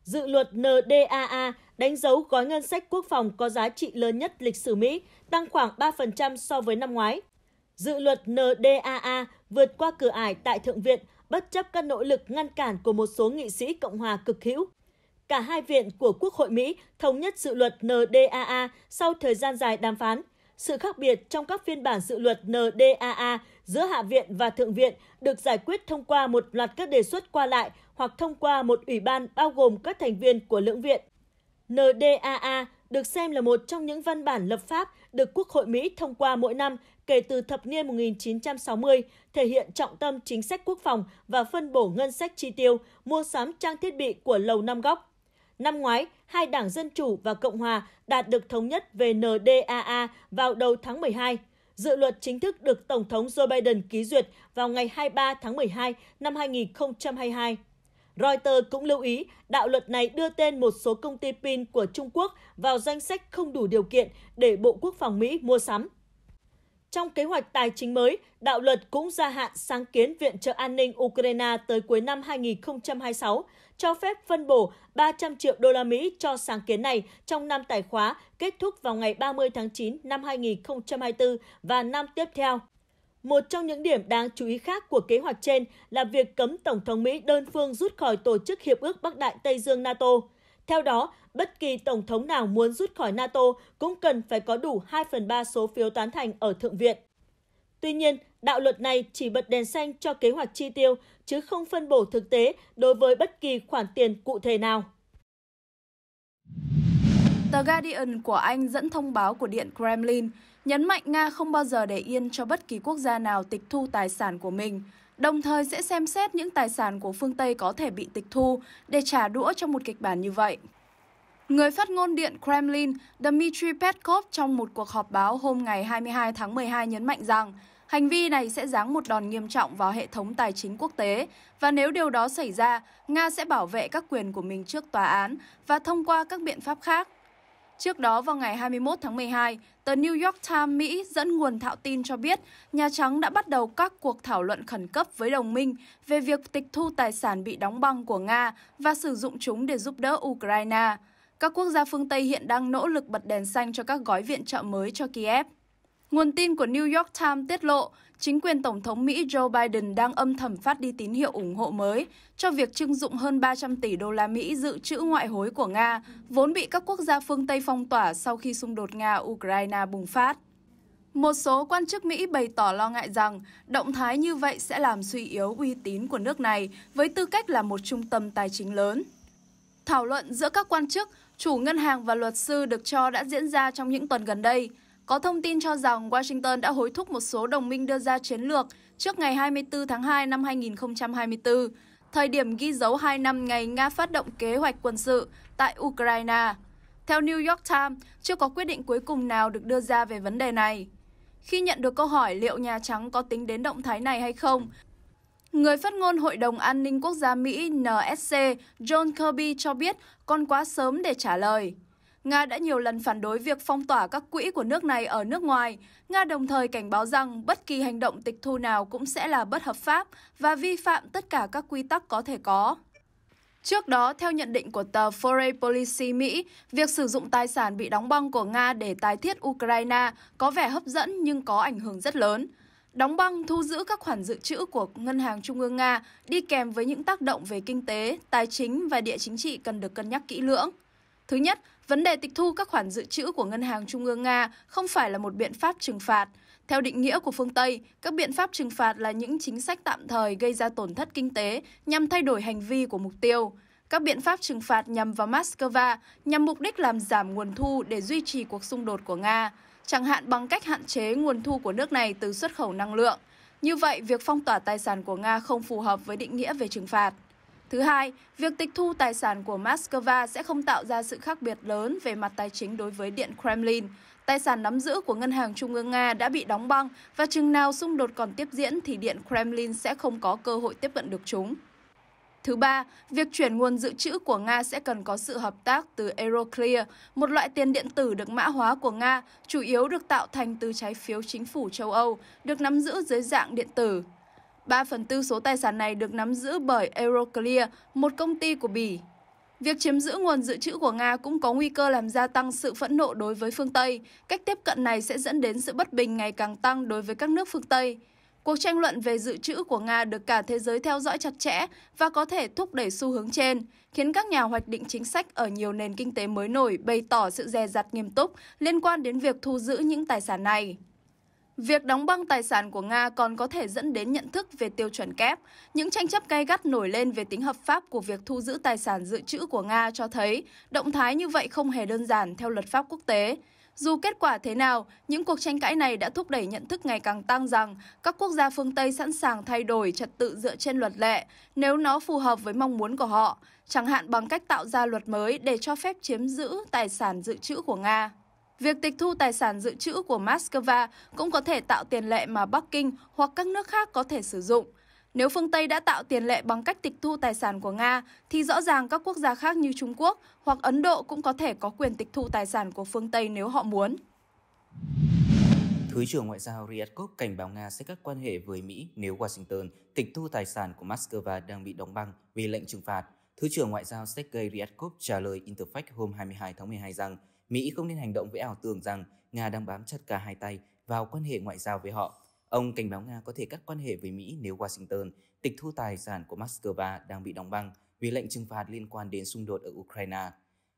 Dự luật NDAA đánh dấu gói ngân sách quốc phòng có giá trị lớn nhất lịch sử Mỹ, tăng khoảng 3% so với năm ngoái. Dự luật NDAA vượt qua cửa ải tại Thượng viện bất chấp các nỗ lực ngăn cản của một số nghị sĩ Cộng hòa cực hữu. Cả hai viện của Quốc hội Mỹ thống nhất dự luật NDAA sau thời gian dài đàm phán. Sự khác biệt trong các phiên bản dự luật NDAA giữa Hạ viện và Thượng viện được giải quyết thông qua một loạt các đề xuất qua lại hoặc thông qua một ủy ban bao gồm các thành viên của lưỡng viện. NDAA được xem là một trong những văn bản lập pháp được Quốc hội Mỹ thông qua mỗi năm kể từ thập niên 1960 thể hiện trọng tâm chính sách quốc phòng và phân bổ ngân sách chi tiêu, mua sắm trang thiết bị của Lầu Năm Góc. Năm ngoái, hai đảng Dân Chủ và Cộng Hòa đạt được thống nhất về NDAA vào đầu tháng 12. Dự luật chính thức được Tổng thống Joe Biden ký duyệt vào ngày 23 tháng 12 năm 2022. Reuters cũng lưu ý đạo luật này đưa tên một số công ty pin của Trung Quốc vào danh sách không đủ điều kiện để Bộ Quốc phòng Mỹ mua sắm. Trong kế hoạch tài chính mới, đạo luật cũng gia hạn sáng kiến viện trợ an ninh Ukraine tới cuối năm 2026, cho phép phân bổ 300 triệu đô la Mỹ cho sáng kiến này trong năm tài khóa kết thúc vào ngày 30 tháng 9 năm 2024 và năm tiếp theo. Một trong những điểm đáng chú ý khác của kế hoạch trên là việc cấm Tổng thống Mỹ đơn phương rút khỏi Tổ chức Hiệp ước Bắc Đại Tây Dương NATO. Theo đó, bất kỳ tổng thống nào muốn rút khỏi NATO cũng cần phải có đủ 2 phần 3 số phiếu tán thành ở Thượng viện. Tuy nhiên, đạo luật này chỉ bật đèn xanh cho kế hoạch chi tiêu, chứ không phân bổ thực tế đối với bất kỳ khoản tiền cụ thể nào. The Guardian của Anh dẫn thông báo của Điện Kremlin, nhấn mạnh Nga không bao giờ để yên cho bất kỳ quốc gia nào tịch thu tài sản của mình – đồng thời sẽ xem xét những tài sản của phương Tây có thể bị tịch thu để trả đũa trong một kịch bản như vậy. Người phát ngôn Điện Kremlin Dmitry Peskov trong một cuộc họp báo hôm ngày 22 tháng 12 nhấn mạnh rằng hành vi này sẽ giáng một đòn nghiêm trọng vào hệ thống tài chính quốc tế và nếu điều đó xảy ra, Nga sẽ bảo vệ các quyền của mình trước tòa án và thông qua các biện pháp khác Trước đó vào ngày 21 tháng 12, tờ New York Times Mỹ dẫn nguồn thạo tin cho biết Nhà Trắng đã bắt đầu các cuộc thảo luận khẩn cấp với đồng minh về việc tịch thu tài sản bị đóng băng của Nga và sử dụng chúng để giúp đỡ Ukraine. Các quốc gia phương Tây hiện đang nỗ lực bật đèn xanh cho các gói viện trợ mới cho Kiev. Nguồn tin của New York Times tiết lộ, chính quyền Tổng thống Mỹ Joe Biden đang âm thầm phát đi tín hiệu ủng hộ mới cho việc trưng dụng hơn 300 tỷ đô la Mỹ dự trữ ngoại hối của Nga, vốn bị các quốc gia phương Tây phong tỏa sau khi xung đột Nga-Ukraine bùng phát. Một số quan chức Mỹ bày tỏ lo ngại rằng động thái như vậy sẽ làm suy yếu uy tín của nước này với tư cách là một trung tâm tài chính lớn. Thảo luận giữa các quan chức, chủ ngân hàng và luật sư được cho đã diễn ra trong những tuần gần đây – có thông tin cho rằng Washington đã hối thúc một số đồng minh đưa ra chiến lược trước ngày 24 tháng 2 năm 2024, thời điểm ghi dấu 2 năm ngày Nga phát động kế hoạch quân sự tại Ukraine. Theo New York Times, chưa có quyết định cuối cùng nào được đưa ra về vấn đề này. Khi nhận được câu hỏi liệu Nhà Trắng có tính đến động thái này hay không, Người phát ngôn Hội đồng An ninh Quốc gia Mỹ NSC John Kirby cho biết còn quá sớm để trả lời. Nga đã nhiều lần phản đối việc phong tỏa các quỹ của nước này ở nước ngoài. Nga đồng thời cảnh báo rằng bất kỳ hành động tịch thu nào cũng sẽ là bất hợp pháp và vi phạm tất cả các quy tắc có thể có. Trước đó, theo nhận định của tờ Foreign Policy Mỹ, việc sử dụng tài sản bị đóng băng của Nga để tái thiết Ukraine có vẻ hấp dẫn nhưng có ảnh hưởng rất lớn. Đóng băng thu giữ các khoản dự trữ của Ngân hàng Trung ương Nga đi kèm với những tác động về kinh tế, tài chính và địa chính trị cần được cân nhắc kỹ lưỡng. Thứ nhất, Vấn đề tịch thu các khoản dự trữ của Ngân hàng Trung ương Nga không phải là một biện pháp trừng phạt. Theo định nghĩa của phương Tây, các biện pháp trừng phạt là những chính sách tạm thời gây ra tổn thất kinh tế nhằm thay đổi hành vi của mục tiêu. Các biện pháp trừng phạt nhằm vào Moscow nhằm mục đích làm giảm nguồn thu để duy trì cuộc xung đột của Nga, chẳng hạn bằng cách hạn chế nguồn thu của nước này từ xuất khẩu năng lượng. Như vậy, việc phong tỏa tài sản của Nga không phù hợp với định nghĩa về trừng phạt. Thứ hai, việc tịch thu tài sản của Moscow sẽ không tạo ra sự khác biệt lớn về mặt tài chính đối với Điện Kremlin. Tài sản nắm giữ của Ngân hàng Trung ương Nga đã bị đóng băng và chừng nào xung đột còn tiếp diễn thì Điện Kremlin sẽ không có cơ hội tiếp cận được chúng. Thứ ba, việc chuyển nguồn dự trữ của Nga sẽ cần có sự hợp tác từ Euroclear, một loại tiền điện tử được mã hóa của Nga, chủ yếu được tạo thành từ trái phiếu chính phủ châu Âu, được nắm giữ dưới dạng điện tử. 3 phần tư số tài sản này được nắm giữ bởi Euroclear, một công ty của Bỉ. Việc chiếm giữ nguồn dự trữ của Nga cũng có nguy cơ làm gia tăng sự phẫn nộ đối với phương Tây. Cách tiếp cận này sẽ dẫn đến sự bất bình ngày càng tăng đối với các nước phương Tây. Cuộc tranh luận về dự trữ của Nga được cả thế giới theo dõi chặt chẽ và có thể thúc đẩy xu hướng trên, khiến các nhà hoạch định chính sách ở nhiều nền kinh tế mới nổi bày tỏ sự dè dặt nghiêm túc liên quan đến việc thu giữ những tài sản này. Việc đóng băng tài sản của Nga còn có thể dẫn đến nhận thức về tiêu chuẩn kép. Những tranh chấp gay gắt nổi lên về tính hợp pháp của việc thu giữ tài sản dự trữ của Nga cho thấy động thái như vậy không hề đơn giản theo luật pháp quốc tế. Dù kết quả thế nào, những cuộc tranh cãi này đã thúc đẩy nhận thức ngày càng tăng rằng các quốc gia phương Tây sẵn sàng thay đổi trật tự dựa trên luật lệ nếu nó phù hợp với mong muốn của họ, chẳng hạn bằng cách tạo ra luật mới để cho phép chiếm giữ tài sản dự trữ của Nga. Việc tịch thu tài sản dự trữ của Moscow cũng có thể tạo tiền lệ mà Bắc Kinh hoặc các nước khác có thể sử dụng. Nếu phương Tây đã tạo tiền lệ bằng cách tịch thu tài sản của Nga, thì rõ ràng các quốc gia khác như Trung Quốc hoặc Ấn Độ cũng có thể có quyền tịch thu tài sản của phương Tây nếu họ muốn. Thứ trưởng Ngoại giao Ryadkov cảnh báo Nga sẽ cắt quan hệ với Mỹ nếu Washington tịch thu tài sản của Moscow đang bị đóng băng vì lệnh trừng phạt. Thứ trưởng Ngoại giao Sergei Ryadkov trả lời Interfax hôm 22 tháng 12 rằng Mỹ không nên hành động với ảo tưởng rằng Nga đang bám chặt cả hai tay vào quan hệ ngoại giao với họ. Ông cảnh báo Nga có thể cắt quan hệ với Mỹ nếu Washington tịch thu tài sản của Moscow đang bị đóng băng vì lệnh trừng phạt liên quan đến xung đột ở Ukraine.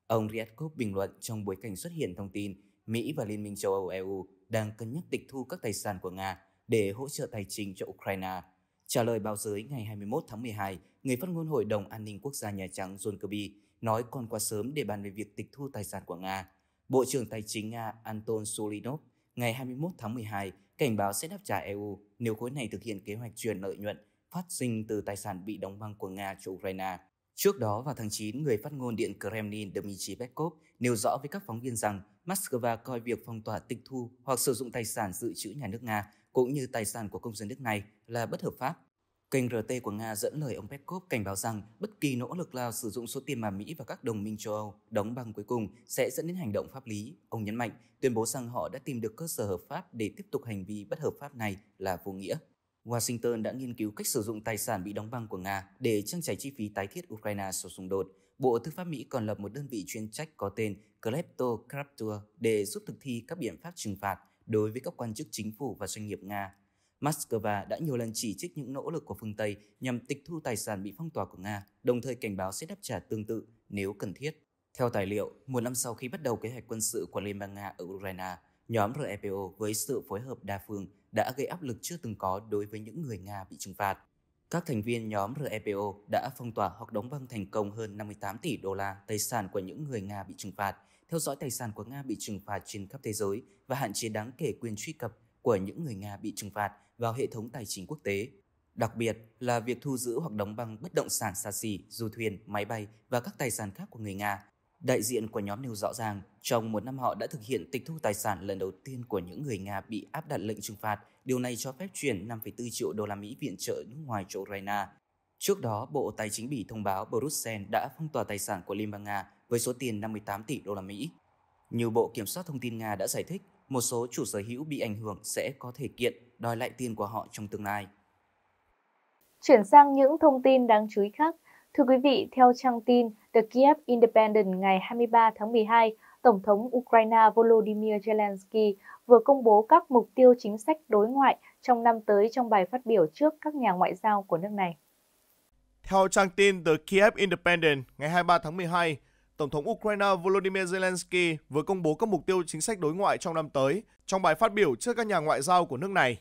Ông Ryadkov bình luận trong bối cảnh xuất hiện thông tin Mỹ và Liên minh châu Âu EU đang cân nhắc tịch thu các tài sản của Nga để hỗ trợ tài chính cho Ukraine. Trả lời báo giới ngày 21 tháng 12, người phát ngôn Hội đồng An ninh Quốc gia Nhà Trắng John Kirby nói còn quá sớm để bàn về việc tịch thu tài sản của Nga. Bộ trưởng Tài chính Nga Anton Solinov ngày 21 tháng 12 cảnh báo sẽ đáp trả EU nếu khối này thực hiện kế hoạch chuyển lợi nhuận phát sinh từ tài sản bị đóng băng của Nga cho Ukraine. Trước đó vào tháng 9, người phát ngôn Điện Kremlin Dmitry Peskov nêu rõ với các phóng viên rằng Moscow coi việc phong tỏa tịch thu hoặc sử dụng tài sản dự trữ nhà nước Nga cũng như tài sản của công dân nước này là bất hợp pháp Kênh RT của Nga dẫn lời ông Peskov cảnh báo rằng bất kỳ nỗ lực nào sử dụng số tiền mà Mỹ và các đồng minh châu Âu đóng băng cuối cùng sẽ dẫn đến hành động pháp lý. Ông nhấn mạnh, tuyên bố rằng họ đã tìm được cơ sở hợp pháp để tiếp tục hành vi bất hợp pháp này là vô nghĩa. Washington đã nghiên cứu cách sử dụng tài sản bị đóng băng của Nga để trang trải chi phí tái thiết Ukraine sau xung đột. Bộ Tư pháp Mỹ còn lập một đơn vị chuyên trách có tên Klepto Capture để giúp thực thi các biện pháp trừng phạt đối với các quan chức chính phủ và doanh nghiệp Nga Moscow đã nhiều lần chỉ trích những nỗ lực của phương Tây nhằm tịch thu tài sản bị phong tỏa của Nga, đồng thời cảnh báo sẽ đáp trả tương tự nếu cần thiết. Theo tài liệu, một năm sau khi bắt đầu kế hoạch quân sự của Liên bang Nga ở Ukraine, nhóm REPO với sự phối hợp đa phương đã gây áp lực chưa từng có đối với những người Nga bị trừng phạt. Các thành viên nhóm REPO đã phong tỏa hoặc đóng băng thành công hơn 58 tỷ đô la tài sản của những người Nga bị trừng phạt, theo dõi tài sản của Nga bị trừng phạt trên khắp thế giới và hạn chế đáng kể quyền truy cập của những người Nga bị trừng phạt vào hệ thống tài chính quốc tế, đặc biệt là việc thu giữ hoặc đóng băng bất động sản xa xỉ, du thuyền, máy bay và các tài sản khác của người Nga. Đại diện của nhóm nêu rõ ràng, trong một năm họ đã thực hiện tịch thu tài sản lần đầu tiên của những người Nga bị áp đặt lệnh trừng phạt. Điều này cho phép chuyển 5,4 triệu đô la Mỹ viện trợ nước ngoài cho Ukraine. Trước đó, Bộ Tài chính Bỉ thông báo Bruxelles đã phong tỏa tài sản của Liên bang Nga với số tiền 58 tỷ đô la Mỹ. Nhiều bộ kiểm soát thông tin Nga đã giải thích một số chủ sở hữu bị ảnh hưởng sẽ có thể kiện đòi lại tiền của họ trong tương lai. Chuyển sang những thông tin đáng chú ý khác. Thưa quý vị, theo trang tin The Kiev Independent ngày 23 tháng 12, Tổng thống Ukraine Volodymyr Zelensky vừa công bố các mục tiêu chính sách đối ngoại trong năm tới trong bài phát biểu trước các nhà ngoại giao của nước này. Theo trang tin The Kiev Independent ngày 23 tháng 12, Tổng thống Ukraine Volodymyr Zelensky vừa công bố các mục tiêu chính sách đối ngoại trong năm tới trong bài phát biểu trước các nhà ngoại giao của nước này.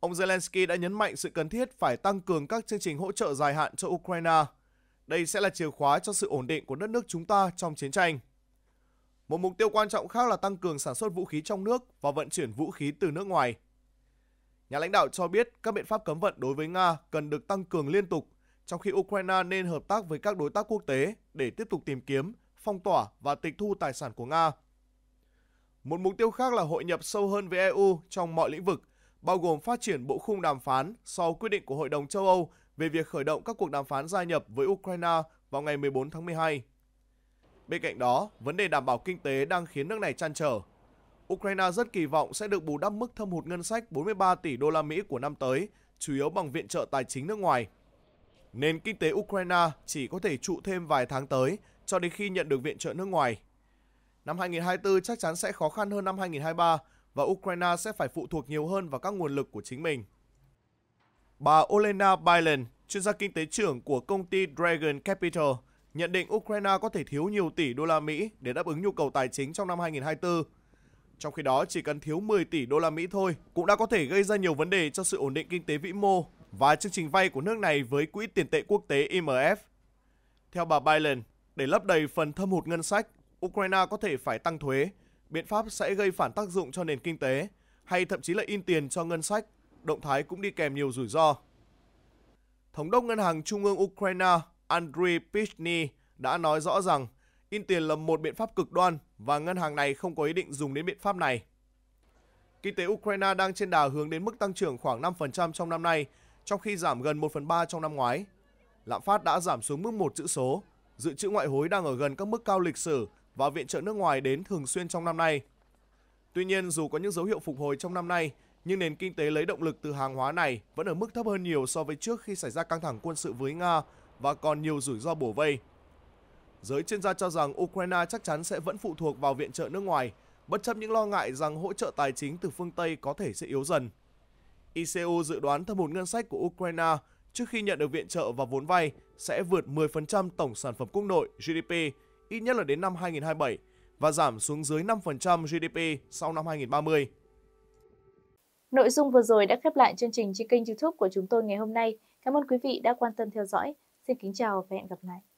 Ông Zelensky đã nhấn mạnh sự cần thiết phải tăng cường các chương trình hỗ trợ dài hạn cho Ukraine. Đây sẽ là chìa khóa cho sự ổn định của đất nước chúng ta trong chiến tranh. Một mục tiêu quan trọng khác là tăng cường sản xuất vũ khí trong nước và vận chuyển vũ khí từ nước ngoài. Nhà lãnh đạo cho biết các biện pháp cấm vận đối với Nga cần được tăng cường liên tục trong khi Ukraine nên hợp tác với các đối tác quốc tế để tiếp tục tìm kiếm, phong tỏa và tịch thu tài sản của Nga. Một mục tiêu khác là hội nhập sâu hơn với EU trong mọi lĩnh vực, bao gồm phát triển bộ khung đàm phán sau quyết định của Hội đồng châu Âu về việc khởi động các cuộc đàm phán gia nhập với Ukraine vào ngày 14 tháng 12. Bên cạnh đó, vấn đề đảm bảo kinh tế đang khiến nước này chăn trở. Ukraine rất kỳ vọng sẽ được bù đắp mức thâm hụt ngân sách 43 tỷ đô la Mỹ của năm tới, chủ yếu bằng viện trợ tài chính nước ngoài – nền kinh tế Ukraine chỉ có thể trụ thêm vài tháng tới cho đến khi nhận được viện trợ nước ngoài. Năm 2024 chắc chắn sẽ khó khăn hơn năm 2023 và Ukraine sẽ phải phụ thuộc nhiều hơn vào các nguồn lực của chính mình. Bà Olena Bylen, chuyên gia kinh tế trưởng của công ty Dragon Capital, nhận định Ukraine có thể thiếu nhiều tỷ đô la Mỹ để đáp ứng nhu cầu tài chính trong năm 2024. Trong khi đó, chỉ cần thiếu 10 tỷ đô la Mỹ thôi cũng đã có thể gây ra nhiều vấn đề cho sự ổn định kinh tế vĩ mô và chương trình vay của nước này với Quỹ tiền tệ quốc tế IMF. Theo bà Biden, để lấp đầy phần thâm hụt ngân sách, Ukraine có thể phải tăng thuế, biện pháp sẽ gây phản tác dụng cho nền kinh tế hay thậm chí là in tiền cho ngân sách, động thái cũng đi kèm nhiều rủi ro. Thống đốc Ngân hàng Trung ương Ukraine Andriy Pishny đã nói rõ rằng in tiền là một biện pháp cực đoan và ngân hàng này không có ý định dùng đến biện pháp này. Kinh tế Ukraine đang trên đà hướng đến mức tăng trưởng khoảng 5% trong năm nay trong khi giảm gần 1 phần 3 trong năm ngoái. Lạm phát đã giảm xuống mức một chữ số, dự trữ ngoại hối đang ở gần các mức cao lịch sử và viện trợ nước ngoài đến thường xuyên trong năm nay. Tuy nhiên, dù có những dấu hiệu phục hồi trong năm nay, nhưng nền kinh tế lấy động lực từ hàng hóa này vẫn ở mức thấp hơn nhiều so với trước khi xảy ra căng thẳng quân sự với Nga và còn nhiều rủi ro bổ vây. Giới chuyên gia cho rằng Ukraine chắc chắn sẽ vẫn phụ thuộc vào viện trợ nước ngoài, bất chấp những lo ngại rằng hỗ trợ tài chính từ phương Tây có thể sẽ yếu dần. ICU e dự đoán thâm hụt ngân sách của Ukraine trước khi nhận được viện trợ và vốn vay sẽ vượt 10% tổng sản phẩm quốc nội GDP ít nhất là đến năm 2027 và giảm xuống dưới 5% GDP sau năm 2030. Nội dung vừa rồi đã khép lại chương trình trên kênh YouTube của chúng tôi ngày hôm nay. Cảm ơn quý vị đã quan tâm theo dõi. Xin kính chào và hẹn gặp lại.